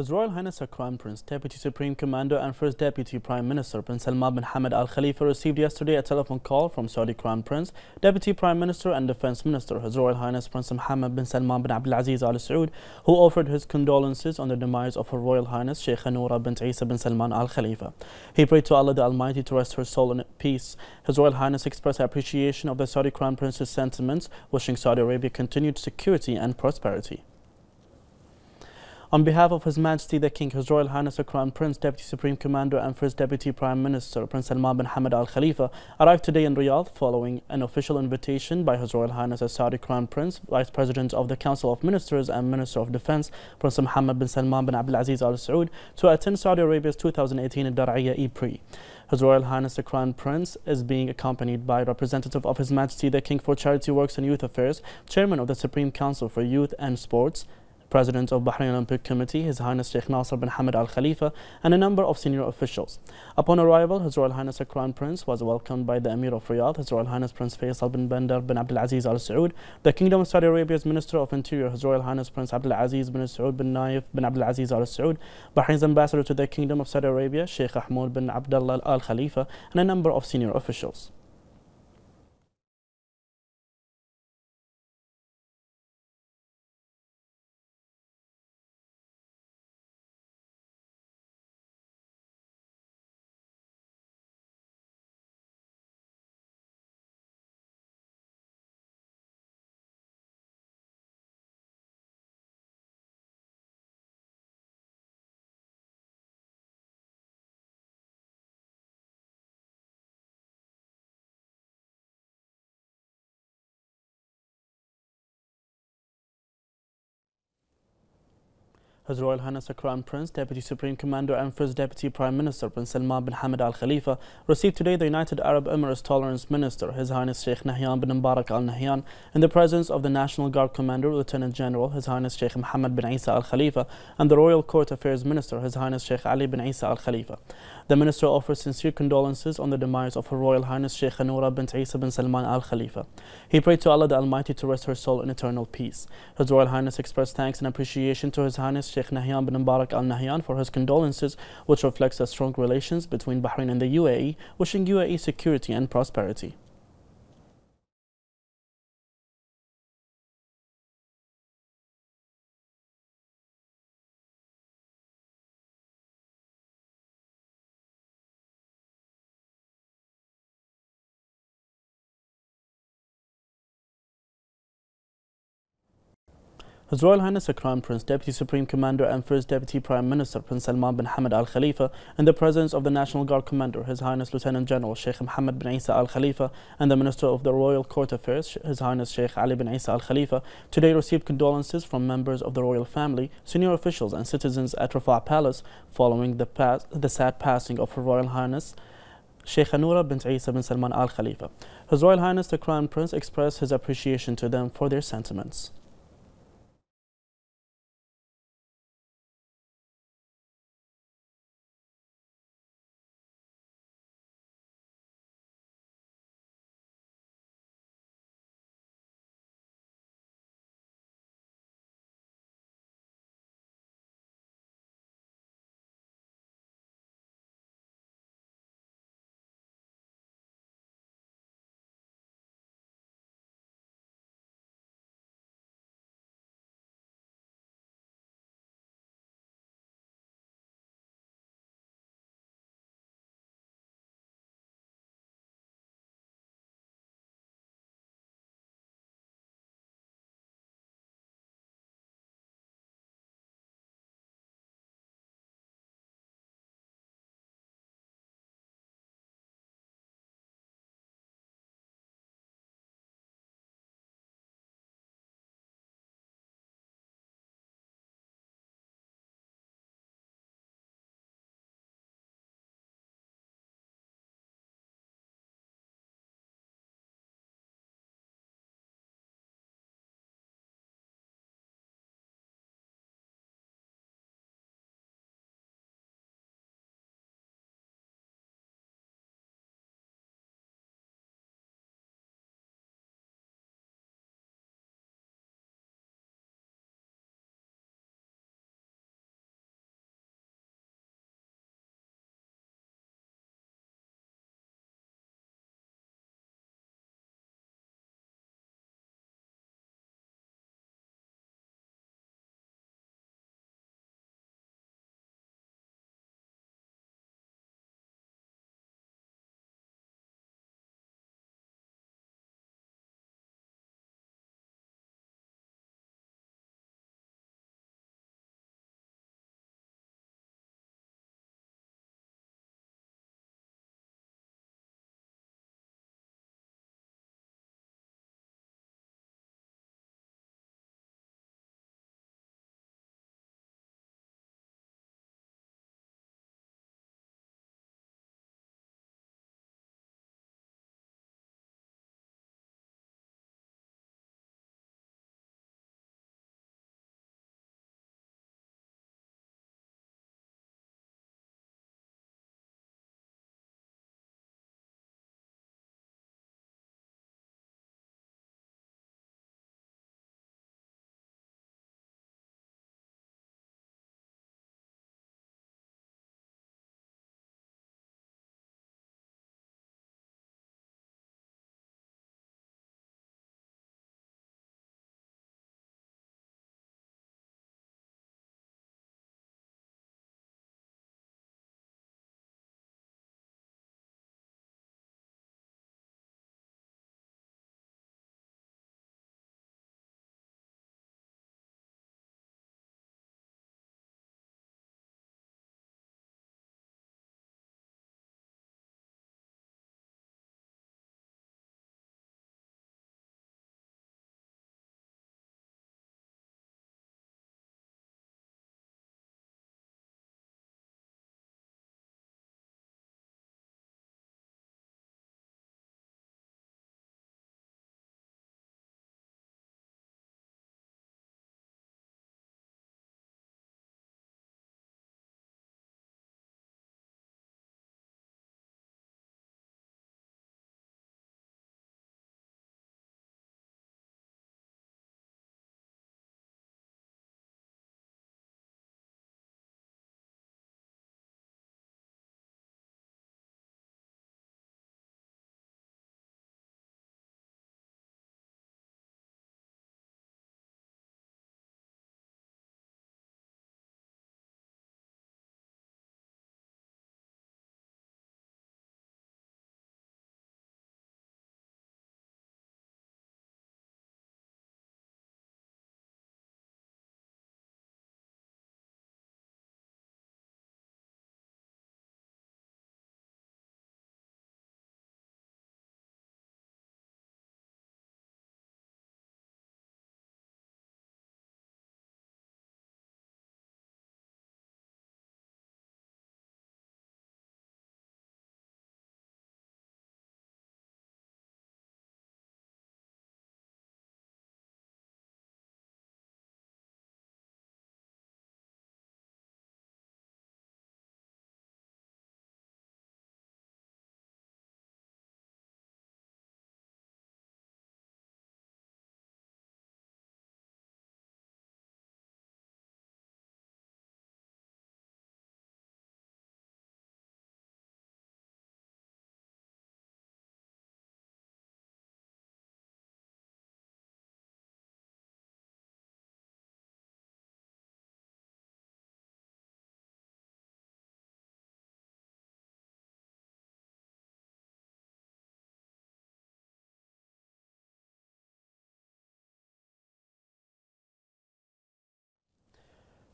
His Royal Highness the Crown Prince, Deputy Supreme Commander and First Deputy Prime Minister Prince Salman bin Hamad Al Khalifa received yesterday a telephone call from Saudi Crown Prince, Deputy Prime Minister and Defense Minister His Royal Highness Prince Mohammed bin Salman bin Abdulaziz Al Saud, who offered his condolences on the demise of Her Royal Highness Sheikh Noura bint Isa bin Salman Al Khalifa. He prayed to Allah the Almighty to rest her soul in peace. His Royal Highness expressed appreciation of the Saudi Crown Prince's sentiments, wishing Saudi Arabia continued security and prosperity. On behalf of His Majesty the King, His Royal Highness the Crown Prince, Deputy Supreme Commander and First Deputy Prime Minister Prince Salman bin Hamad Al Khalifa arrived today in Riyadh following an official invitation by His Royal Highness the Saudi Crown Prince, Vice President of the Council of Ministers and Minister of Defense Prince Mohammed bin Salman bin Abdulaziz Al Saud to attend Saudi Arabia's 2018 Dar'iyah e His Royal Highness the Crown Prince is being accompanied by a representative of His Majesty the King for Charity Works and Youth Affairs, Chairman of the Supreme Council for Youth and Sports, President of Bahrain Olympic Committee, His Highness Sheikh Nasser bin Hamad Al Khalifa, and a number of senior officials. Upon arrival, His Royal Highness the Crown Prince was welcomed by the Emir of Riyadh, His Royal Highness Prince Faisal bin Bandar bin Abdulaziz Al Saud, the Kingdom of Saudi Arabia's Minister of Interior, His Royal Highness Prince Abdulaziz bin Saud bin Naif bin Abdulaziz Al Saud, Bahrain's ambassador to the Kingdom of Saudi Arabia, Sheikh Ahmad bin Abdullah Al Khalifa, and a number of senior officials. His Royal Highness the Crown Prince, Deputy Supreme Commander and First Deputy Prime Minister Prince Salman bin Hamad Al Khalifa received today the United Arab Emirates Tolerance Minister, His Highness Sheikh Nahyan bin Mubarak Al Nahyan, in the presence of the National Guard Commander Lieutenant General His Highness Sheikh Mohammed bin Isa Al Khalifa and the Royal Court Affairs Minister His Highness Sheikh Ali bin Isa Al Khalifa. The minister offers sincere condolences on the demise of Her Royal Highness Sheikh Nora bint Isa bin Salman Al Khalifa. He prayed to Allah the Almighty to rest her soul in eternal peace. His Royal Highness expressed thanks and appreciation to His Highness Sheikh Nahyan bin Mubarak Al Nahyan for his condolences, which reflects the strong relations between Bahrain and the UAE, wishing UAE security and prosperity. His Royal Highness the Crown Prince, Deputy Supreme Commander and First Deputy Prime Minister Prince Salman bin Hamad Al Khalifa, in the presence of the National Guard Commander, His Highness Lieutenant General Sheikh Mohammed bin Isa Al Khalifa, and the Minister of the Royal Court Affairs, His Highness Sheikh Ali bin Isa Al Khalifa, today received condolences from members of the royal family, senior officials, and citizens at Rafah Palace following the, pas the sad passing of Her Royal Highness. Sheikh Anura bin Isa bin Salman Al Khalifa. His Royal Highness the Crown Prince expressed his appreciation to them for their sentiments.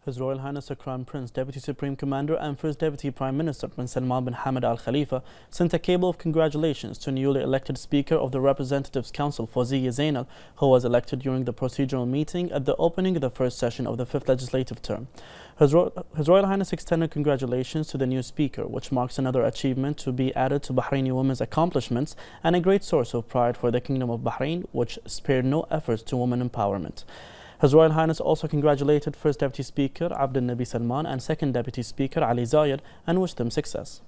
His Royal Highness the Crown Prince, Deputy Supreme Commander and First Deputy Prime Minister Prince Salman bin Hamad Al Khalifa sent a cable of congratulations to newly elected Speaker of the Representatives Council Fawziya Zainal, who was elected during the procedural meeting at the opening of the first session of the fifth legislative term. His, Ro His Royal Highness extended congratulations to the new Speaker, which marks another achievement to be added to Bahraini women's accomplishments and a great source of pride for the Kingdom of Bahrain, which spared no efforts to women empowerment. His Royal Highness also congratulated First Deputy Speaker Abdel Nabi Salman and Second Deputy Speaker Ali Zayed and wished them success.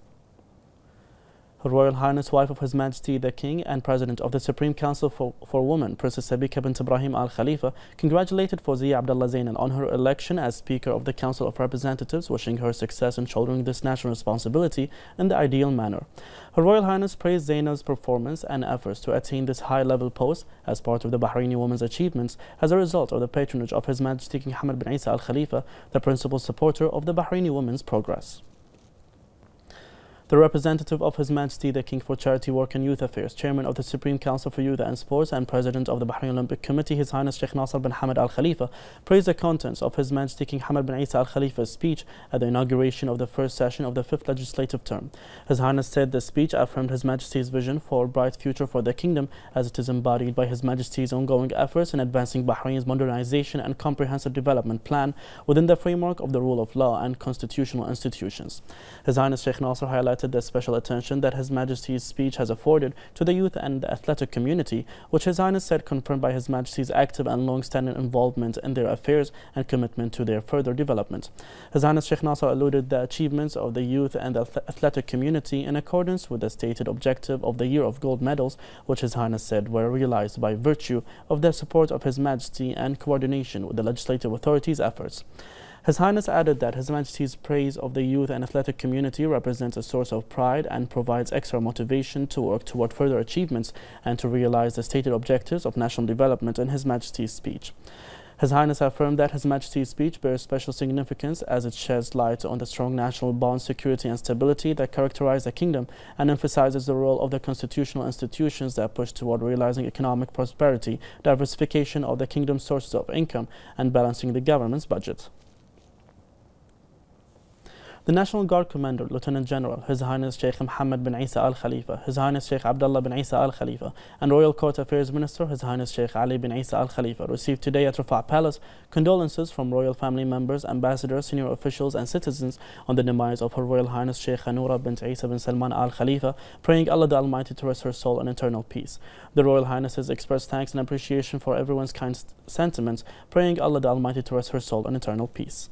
Her Royal Highness, wife of His Majesty the King and President of the Supreme Council for, for Women, Princess Sabika bint Ibrahim Al Khalifa, congratulated Fawzia Abdullah Zainan on her election as Speaker of the Council of Representatives, wishing her success in shouldering this national responsibility in the ideal manner. Her Royal Highness praised Zainab's performance and efforts to attain this high-level post as part of the Bahraini women's achievements as a result of the patronage of His Majesty King Hamad bin Isa Al Khalifa, the principal supporter of the Bahraini women's progress. The representative of His Majesty the King for Charity Work and Youth Affairs, Chairman of the Supreme Council for Youth and Sports and President of the Bahrain Olympic Committee, His Highness Sheikh Nasser bin Hamad Al Khalifa, praised the contents of His Majesty King Hamad bin Isa Al Khalifa's speech at the inauguration of the first session of the fifth legislative term. His Highness said the speech affirmed His Majesty's vision for a bright future for the kingdom as it is embodied by His Majesty's ongoing efforts in advancing Bahrain's modernization and comprehensive development plan within the framework of the rule of law and constitutional institutions. His Highness Sheikh Nasser highlighted highlighted the special attention that His Majesty's speech has afforded to the youth and the athletic community, which His Highness said confirmed by His Majesty's active and long-standing involvement in their affairs and commitment to their further development. His Highness Sheikh Nasser alluded the achievements of the youth and the athletic community in accordance with the stated objective of the Year of Gold Medals, which His Highness said were realized by virtue of the support of His Majesty and coordination with the legislative authorities' efforts. His Highness added that His Majesty's praise of the youth and athletic community represents a source of pride and provides extra motivation to work toward further achievements and to realize the stated objectives of national development in His Majesty's speech. His Highness affirmed that His Majesty's speech bears special significance as it sheds light on the strong national bond, security and stability that characterize the kingdom and emphasizes the role of the constitutional institutions that push toward realizing economic prosperity, diversification of the kingdom's sources of income and balancing the government's budget. The National Guard Commander, Lieutenant General, His Highness Sheikh Mohammed bin Isa Al Khalifa, His Highness Sheikh Abdullah bin Isa Al Khalifa, and Royal Court Affairs Minister, His Highness Sheikh Ali bin Isa Al Khalifa, received today at Rafah Palace condolences from royal family members, ambassadors, senior officials, and citizens on the demise of Her Royal Highness Sheikh Hanura bin Isa bin Salman Al Khalifa, praying Allah the Almighty to rest her soul in eternal peace. The Royal Highnesses expressed thanks and appreciation for everyone's kind sentiments, praying Allah the Almighty to rest her soul in eternal peace.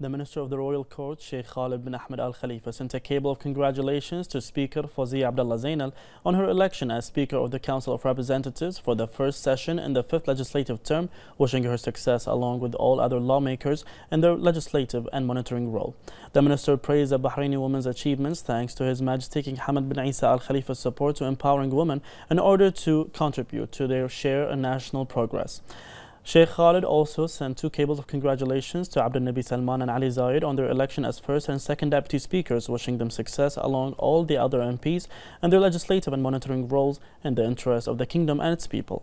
the Minister of the Royal Court, Sheikh Khalid bin Ahmed Al Khalifa, sent a cable of congratulations to Speaker Fawzia Abdullah Zainal on her election as Speaker of the Council of Representatives for the first session in the fifth legislative term, wishing her success along with all other lawmakers in their legislative and monitoring role. The minister praised the Bahraini woman's achievements thanks to His Majesty King Hamad bin Isa Al Khalifa's support to empowering women in order to contribute to their share in national progress. Sheikh Khalid also sent two cables of congratulations to Abdul Nabi Salman and Ali Zaid on their election as first and second deputy speakers, wishing them success along all the other MPs and their legislative and monitoring roles in the interest of the kingdom and its people.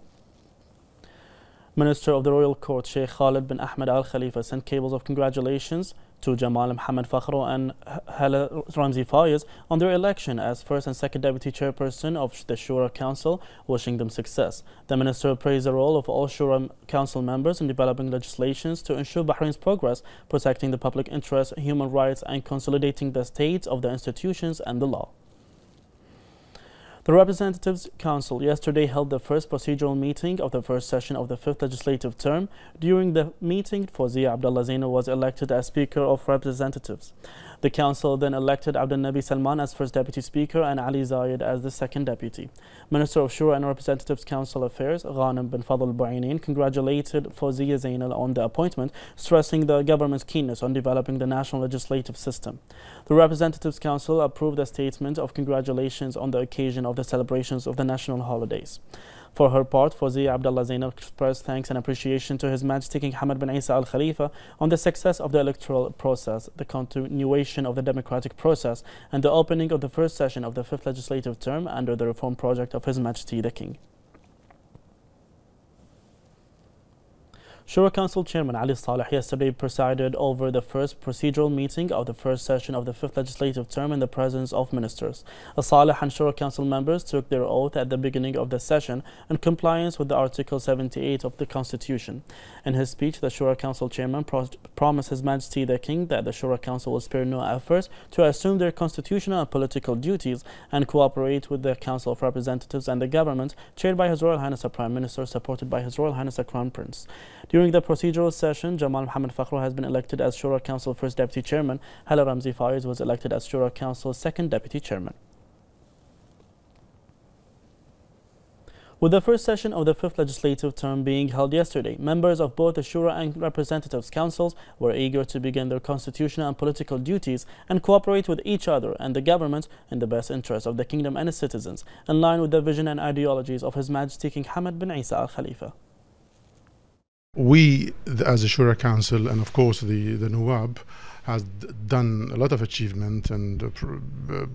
Minister of the Royal Court Sheikh Khalid bin Ahmed Al Khalifa sent cables of congratulations to Jamal Mohammed Fakhro and Hala Ramzi Fayez on their election as first and second deputy chairperson of the Shura Council, wishing them success. The minister praised the role of all Shura Council members in developing legislations to ensure Bahrain's progress, protecting the public interest, human rights, and consolidating the state of the institutions and the law. The Representatives' Council yesterday held the first procedural meeting of the first session of the fifth legislative term. During the meeting, Fozia Abdullah Zaino was elected as Speaker of Representatives. The council then elected Abdel Nabi Salman as first deputy speaker and Ali Zayed as the second deputy. Minister of Shura and Representatives Council Affairs Ghanem bin Fadl Bu'ainin congratulated Fawziya Zainal on the appointment, stressing the government's keenness on developing the national legislative system. The Representatives Council approved a statement of congratulations on the occasion of the celebrations of the national holidays. For her part, Fawzi Abdullah Zainab expressed thanks and appreciation to His Majesty King Hamad bin Isa Al Khalifa on the success of the electoral process, the continuation of the democratic process, and the opening of the first session of the fifth legislative term under the reform project of His Majesty the King. Shura Council Chairman Ali Saleh yesterday presided over the first procedural meeting of the first session of the fifth legislative term in the presence of ministers. Saleh and Shura Council members took their oath at the beginning of the session in compliance with the Article 78 of the Constitution. In his speech, the Shura Council Chairman pro promised His Majesty the King that the Shura Council will spare no efforts to assume their constitutional and political duties and cooperate with the Council of Representatives and the government chaired by His Royal Highness the Prime Minister supported by His Royal Highness the Crown Prince. During the procedural session, Jamal Mohammed Fakhro has been elected as Shura Council First Deputy Chairman. Hala Ramzi Faiz was elected as Shura Council Second Deputy Chairman. With the first session of the fifth legislative term being held yesterday, members of both the Shura and Representatives Councils were eager to begin their constitutional and political duties and cooperate with each other and the government in the best interest of the kingdom and its citizens, in line with the vision and ideologies of His Majesty King Hamad bin Isa al Khalifa. We, as a Shura Council, and of course the, the Nawab, has done a lot of achievement and uh, pr uh, uh,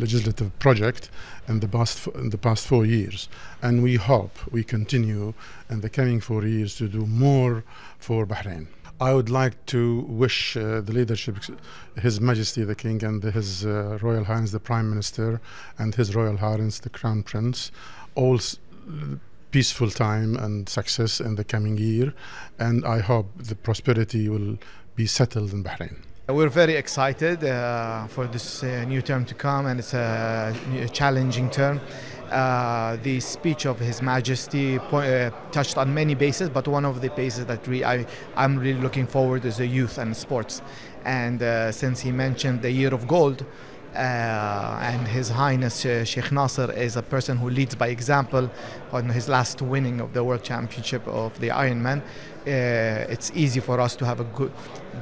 legislative project in the past in the past four years, and we hope we continue in the coming four years to do more for Bahrain. I would like to wish uh, the leadership, His Majesty the King and His Royal Highness the Prime Minister and His Royal Highness the Crown Prince, all peaceful time and success in the coming year. And I hope the prosperity will be settled in Bahrain. We're very excited uh, for this uh, new term to come, and it's a, a challenging term. Uh, the speech of His Majesty uh, touched on many bases, but one of the bases that re- I, am really looking forward is the youth and sports. And uh, since he mentioned the year of gold, uh, and His Highness uh, Sheikh Nasser is a person who leads by example. On his last winning of the World Championship of the Ironman, uh, it's easy for us to have a good,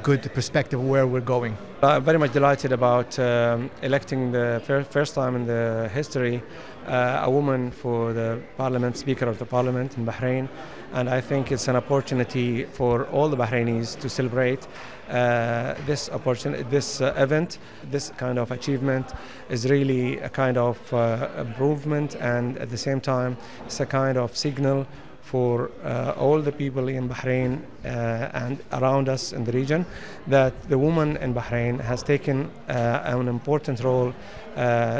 good perspective where we're going. I'm very much delighted about um, electing the fir first time in the history uh, a woman for the Parliament Speaker of the Parliament in Bahrain, and I think it's an opportunity for all the Bahrainis to celebrate uh, this opportunity, this uh, event, this kind of achievement is really a kind of uh, improvement, and at the same time, it's a kind of signal for uh, all the people in Bahrain uh, and around us in the region that the woman in Bahrain has taken uh, an important role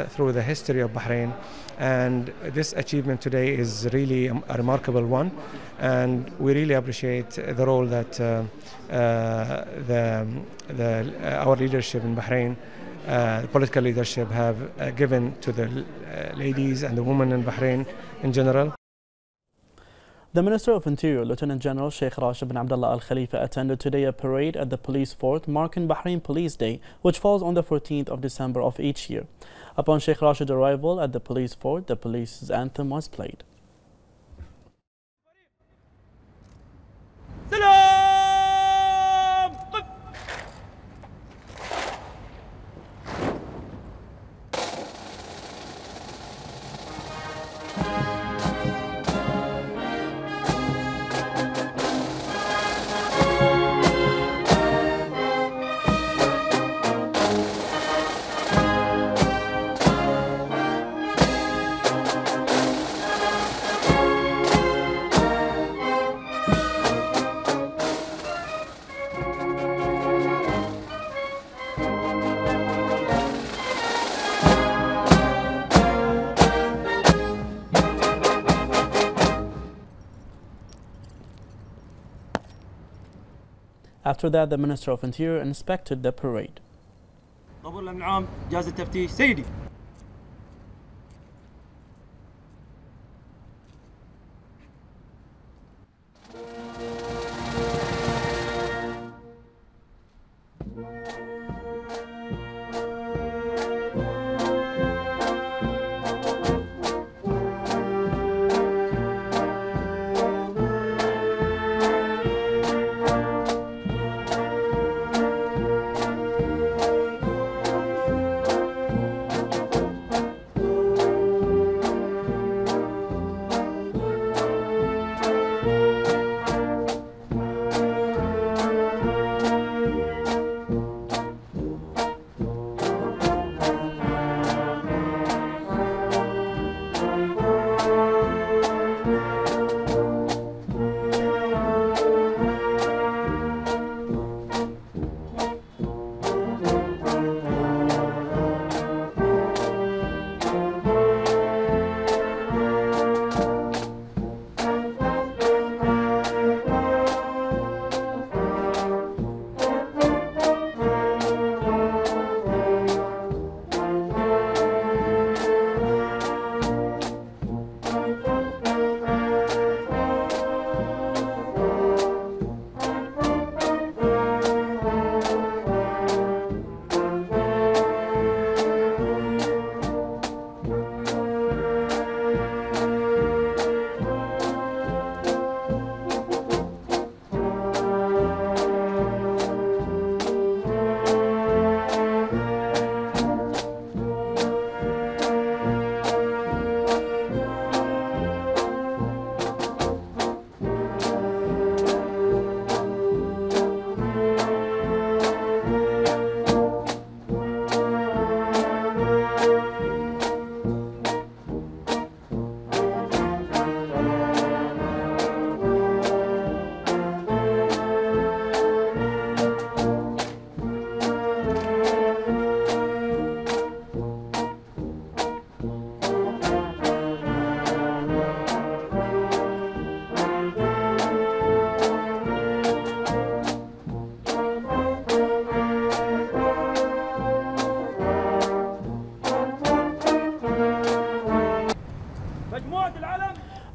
through the history of Bahrain. And this achievement today is really a remarkable one. And we really appreciate the role that uh, uh, the, the, uh, our leadership in Bahrain, uh, political leadership, have uh, given to the ladies and the women in Bahrain in general. The Minister of Interior, Lieutenant General Sheikh Rashid bin Abdullah Al Khalifa, attended today a parade at the police fort marking Bahrain Police Day, which falls on the 14th of December of each year. Upon Sheikh Rashid's arrival at the police fort, the police's anthem was played. Salam! After that, the Minister of Interior inspected the parade.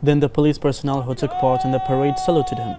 Then the police personnel who took part in the parade saluted him.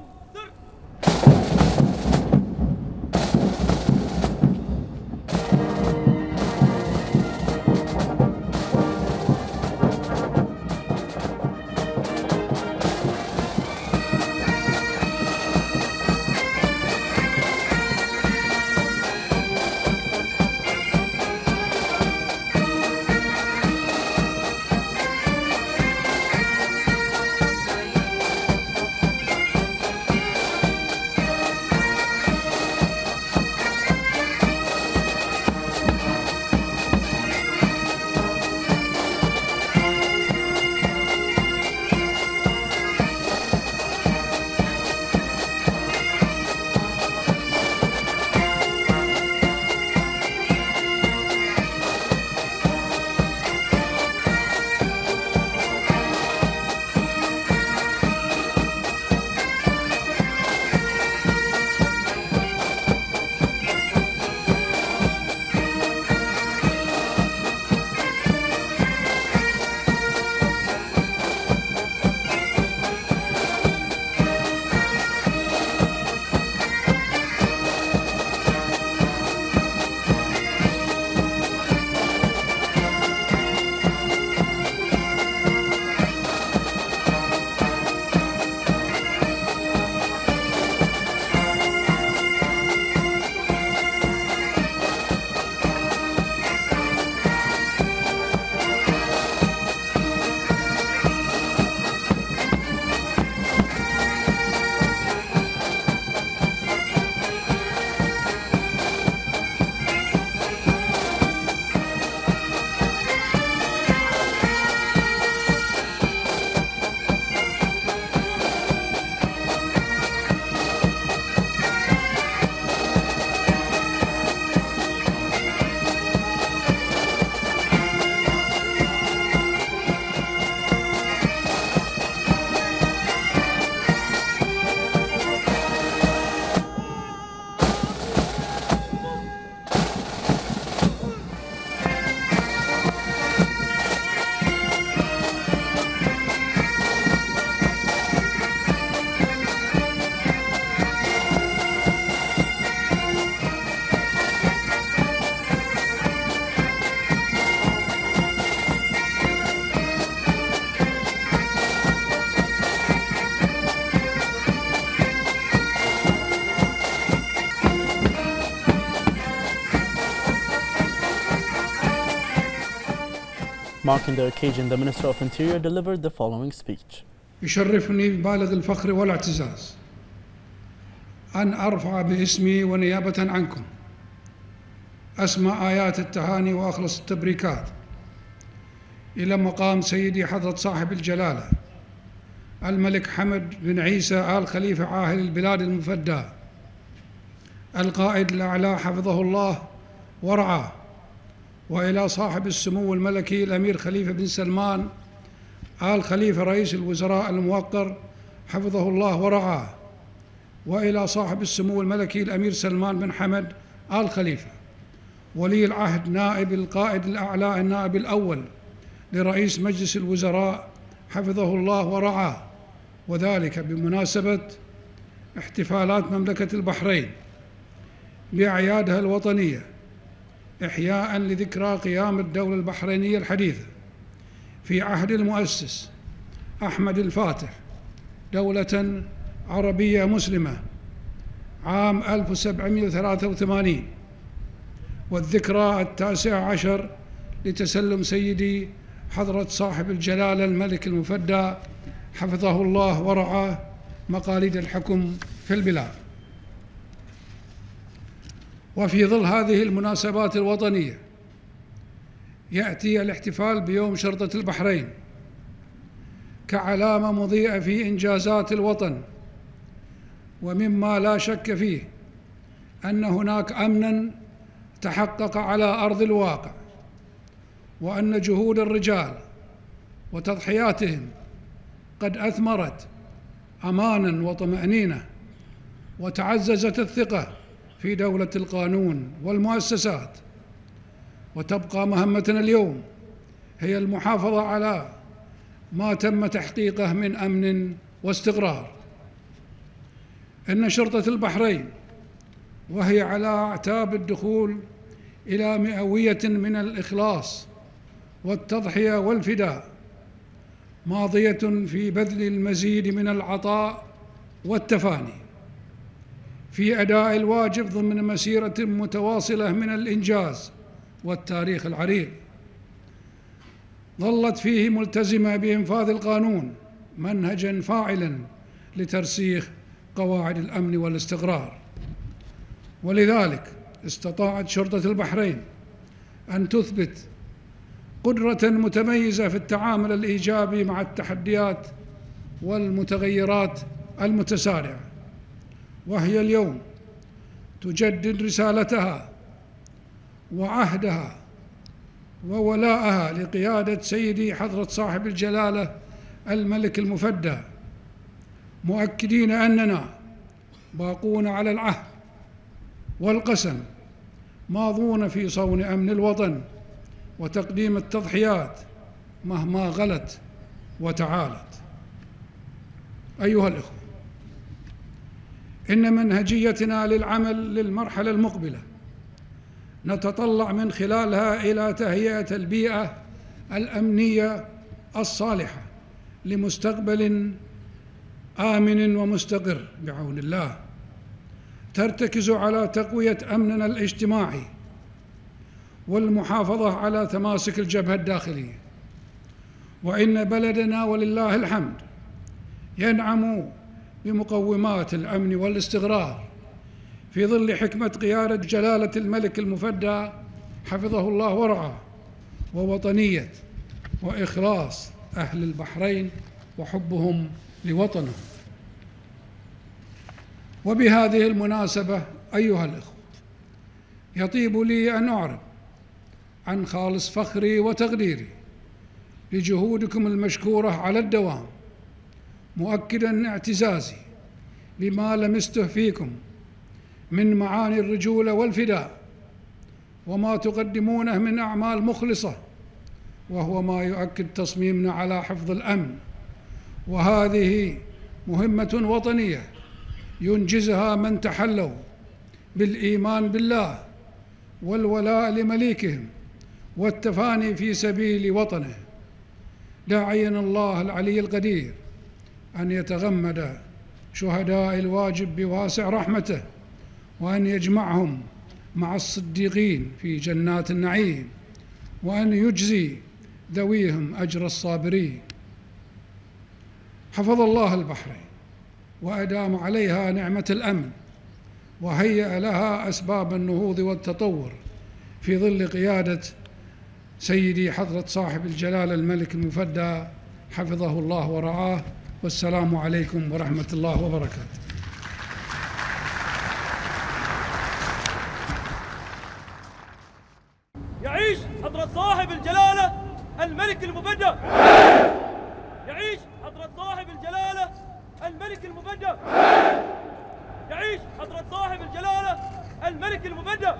Marking the occasion, the Minister of Interior delivered the following speech. يشرفني بالغ الفخر والاعتزاز أن أرفع باسمي ونيابة عنكم أسمى آيات التهاني وأخلص التبريكات إلى مقام سيدي حضرة صاحب الجلالة الملك حمد بن عيسى آل خليفة عاهل البلاد المفدى القائد الأعلى حفظه الله ورعاه وإلى صاحب السمو الملكي الأمير خليفة بن سلمان آل خليفة رئيس الوزراء الموقر حفظه الله ورعاه وإلى صاحب السمو الملكي الأمير سلمان بن حمد آل خليفة ولي العهد نائب القائد الأعلى النائب الأول لرئيس مجلس الوزراء حفظه الله ورعاه وذلك بمناسبة احتفالات مملكة البحرين بأعيادها الوطنية إحياء لذكرى قيام الدولة البحرينية الحديثة في عهد المؤسس أحمد الفاتح دولة عربية مسلمة عام 1783 والذكرى التاسعة عشر لتسلم سيدي حضرة صاحب الجلالة الملك المفدى حفظه الله ورعاه مقاليد الحكم في البلاد وفي ظل هذه المناسبات الوطنية يأتي الاحتفال بيوم شرطة البحرين كعلامة مضيئة في إنجازات الوطن ومما لا شك فيه أن هناك أمنا تحقق على أرض الواقع وأن جهود الرجال وتضحياتهم قد أثمرت أمانا وطمأنينة وتعززت الثقة في دولة القانون والمؤسسات وتبقى مهمتنا اليوم هي المحافظة على ما تم تحقيقه من أمن واستقرار إن شرطة البحرين وهي على أعتاب الدخول إلى مئوية من الإخلاص والتضحية والفداء ماضية في بذل المزيد من العطاء والتفاني في اداء الواجب ضمن مسيره متواصله من الانجاز والتاريخ العريق ظلت فيه ملتزمه بانفاذ القانون منهجا فاعلا لترسيخ قواعد الامن والاستقرار ولذلك استطاعت شرطه البحرين ان تثبت قدره متميزه في التعامل الايجابي مع التحديات والمتغيرات المتسارعه وهي اليوم تجدد رسالتها وعهدها وولاءها لقيادة سيدي حضرة صاحب الجلالة الملك المفدى مؤكدين أننا باقون على العهد والقسم ماضون في صون أمن الوطن وتقديم التضحيات مهما غلت وتعالت أيها الإخوة إن منهجيتنا للعمل للمرحلة المقبلة نتطلع من خلالها إلى تهيئة البيئة الأمنية الصالحة لمستقبل آمن ومستقر بعون الله ترتكز على تقوية أمننا الاجتماعي والمحافظة على تماسك الجبهة الداخلية وإن بلدنا ولله الحمد ينعم بمقومات الامن والاستقرار في ظل حكمه قياده جلاله الملك المفدى حفظه الله ورعاه ووطنيه واخلاص اهل البحرين وحبهم لوطنهم وبهذه المناسبه ايها الاخوه يطيب لي ان اعرب عن خالص فخري وتقديري لجهودكم المشكوره على الدوام مؤكدا اعتزازي بما لمسته فيكم من معاني الرجوله والفداء وما تقدمونه من اعمال مخلصه وهو ما يؤكد تصميمنا على حفظ الامن وهذه مهمه وطنيه ينجزها من تحلوا بالايمان بالله والولاء لمليكهم والتفاني في سبيل وطنه داعيا الله العلي القدير أن يتغمد شهداء الواجب بواسع رحمته وأن يجمعهم مع الصديقين في جنات النعيم وأن يجزي ذويهم أجر الصابرين حفظ الله البحرين وأدام عليها نعمة الأمن وهيأ لها أسباب النهوض والتطور في ظل قيادة سيدي حضرة صاحب الجلالة الملك المفدى حفظه الله ورعاه والسلام عليكم ورحمة الله وبركاته يعيش حضرة صاحب الجلالة الملك المبدع يعيش حضرة صاحب الجلالة الملك المبدع يعيش حضرة صاحب الجلالة الملك المبدع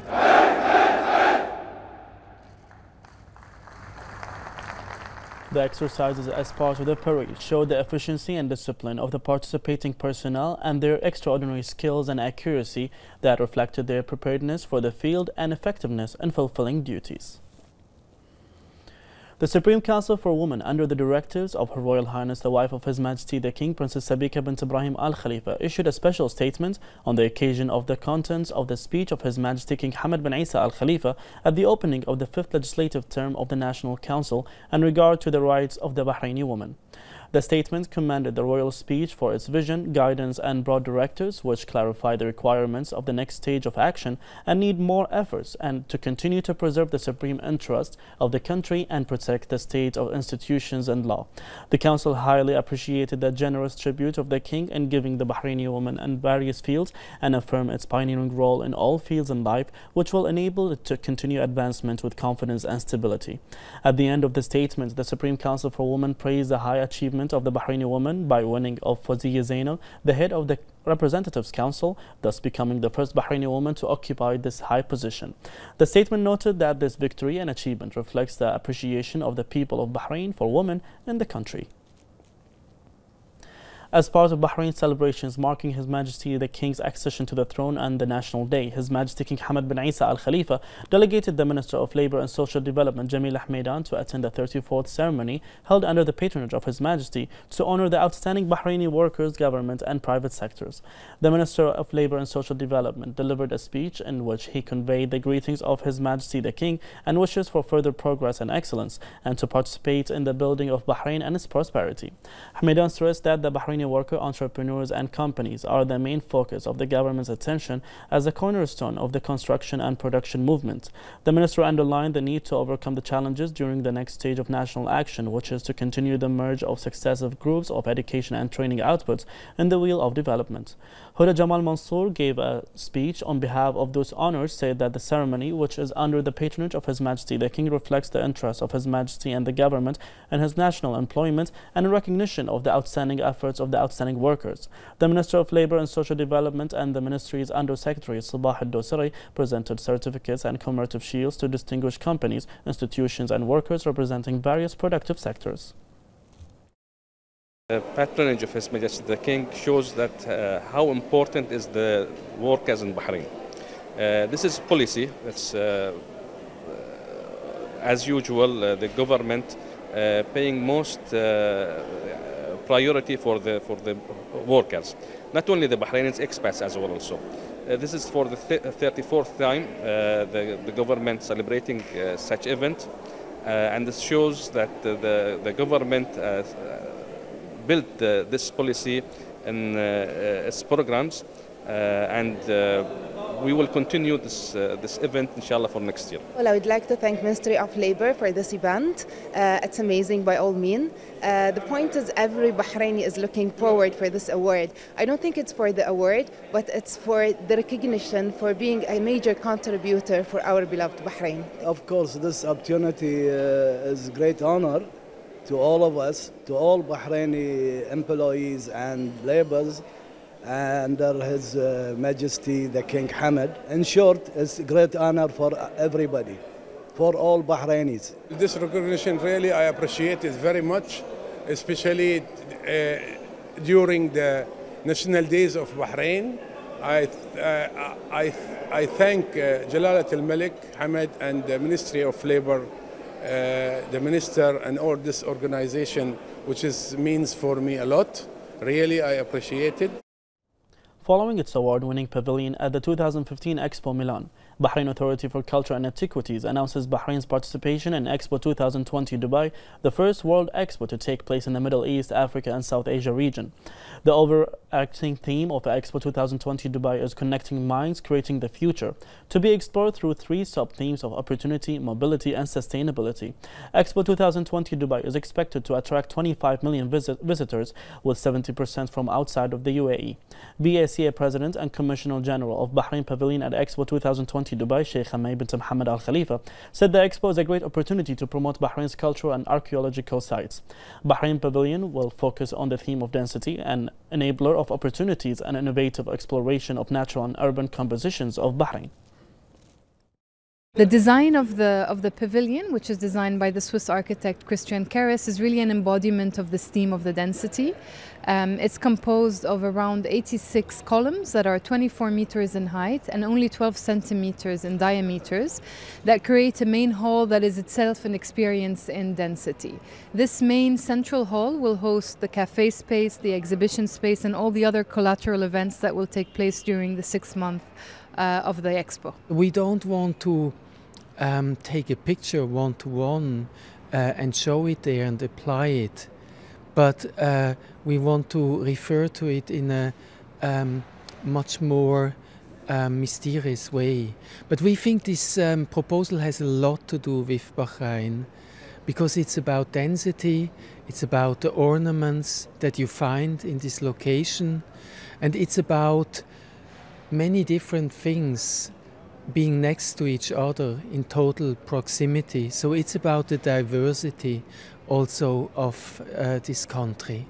The exercises as part of the parade showed the efficiency and discipline of the participating personnel and their extraordinary skills and accuracy that reflected their preparedness for the field and effectiveness in fulfilling duties. The Supreme Council for Women, under the directives of Her Royal Highness the wife of His Majesty the King, Princess Sabika bint Ibrahim Al Khalifa, issued a special statement on the occasion of the contents of the speech of His Majesty King Hamad bin Isa Al Khalifa at the opening of the fifth legislative term of the National Council in regard to the rights of the Bahraini woman. The statement commended the royal speech for its vision, guidance and broad directives which clarify the requirements of the next stage of action and need more efforts and to continue to preserve the supreme interest of the country and protect the state of institutions and law. The council highly appreciated the generous tribute of the king in giving the Bahraini woman in various fields and affirm its pioneering role in all fields in life which will enable it to continue advancement with confidence and stability. At the end of the statement, the Supreme Council for Women praised the high achievement of the Bahraini woman by winning of Fazia Zainal, the head of the Representatives Council, thus becoming the first Bahraini woman to occupy this high position. The statement noted that this victory and achievement reflects the appreciation of the people of Bahrain for women in the country as part of Bahrain celebrations marking His Majesty the King's accession to the throne and the National Day. His Majesty King Hamad bin Isa Al Khalifa delegated the Minister of Labour and Social Development Jamil Ahmedan to attend the 34th ceremony held under the patronage of His Majesty to honour the outstanding Bahraini workers, government and private sectors. The Minister of Labour and Social Development delivered a speech in which he conveyed the greetings of His Majesty the King and wishes for further progress and excellence and to participate in the building of Bahrain and its prosperity. Ahmedan stressed that the Bahrain worker entrepreneurs and companies are the main focus of the government's attention as a cornerstone of the construction and production movement. The minister underlined the need to overcome the challenges during the next stage of national action, which is to continue the merge of successive groups of education and training outputs in the wheel of development. Huda Jamal Mansour gave a speech on behalf of those honored, said that the ceremony, which is under the patronage of His Majesty the King, reflects the interests of His Majesty and the government in his national employment and in recognition of the outstanding efforts of the outstanding workers. The Minister of Labour and Social Development and the Ministry's Undersecretary Sabah al-Dosari presented certificates and commemorative shields to distinguished companies, institutions and workers representing various productive sectors. The patronage of His Majesty the King shows that uh, how important is the workers in Bahrain. Uh, this is policy. It's, uh, uh as usual, uh, the government uh, paying most priority for the for the workers, not only the Bahrainis expats as well. Also, this is for the th 34th time the, the government celebrating such event, and this shows that the, the government built uh, this policy uh, uh, and its programs. and we will continue this, uh, this event inshallah for next year. Well, I would like to thank Ministry of Labor for this event. Uh, it's amazing by all means. Uh, the point is every Bahraini is looking forward for this award. I don't think it's for the award, but it's for the recognition for being a major contributor for our beloved Bahrain. Of course, this opportunity is a great honor to all of us, to all Bahraini employees and laborers under uh, His uh, Majesty the King Hamad. In short, it's a great honor for everybody, for all Bahrainis. This recognition really I appreciate it very much, especially uh, during the National Days of Bahrain. I, uh, I, I thank uh, Jalalat al-Malik, Hamad and the Ministry of Labor uh, the minister and all this organization, which is means for me a lot. Really, I appreciate it. Following its award-winning pavilion at the 2015 Expo Milan, Bahrain Authority for Culture and Antiquities announces Bahrain's participation in Expo 2020 Dubai, the first World Expo to take place in the Middle East, Africa and South Asia region. The overarching theme of Expo 2020 Dubai is Connecting Minds, Creating the Future, to be explored through three sub-themes of opportunity, mobility and sustainability. Expo 2020 Dubai is expected to attract 25 million visit visitors, with 70% from outside of the UAE. BACA President and Commissioner General of Bahrain Pavilion at Expo 2020 Dubai, Sheikh Hamay bin Mohammed Al Khalifa, said the expo is a great opportunity to promote Bahrain's cultural and archaeological sites. Bahrain Pavilion will focus on the theme of density, an enabler of opportunities and innovative exploration of natural and urban compositions of Bahrain. The design of the of the pavilion, which is designed by the Swiss architect Christian Keres, is really an embodiment of this theme of the density. Um, it's composed of around 86 columns that are 24 meters in height and only 12 centimeters in diameters that create a main hall that is itself an experience in density. This main central hall will host the cafe space, the exhibition space, and all the other collateral events that will take place during the six month uh, of the expo. We don't want to um, take a picture one to one and show it there and apply it. But uh, we want to refer to it in a um, much more um, mysterious way. But we think this um, proposal has a lot to do with Bahrain because it's about density, it's about the ornaments that you find in this location, and it's about many different things being next to each other in total proximity. So it's about the diversity also of uh, this country.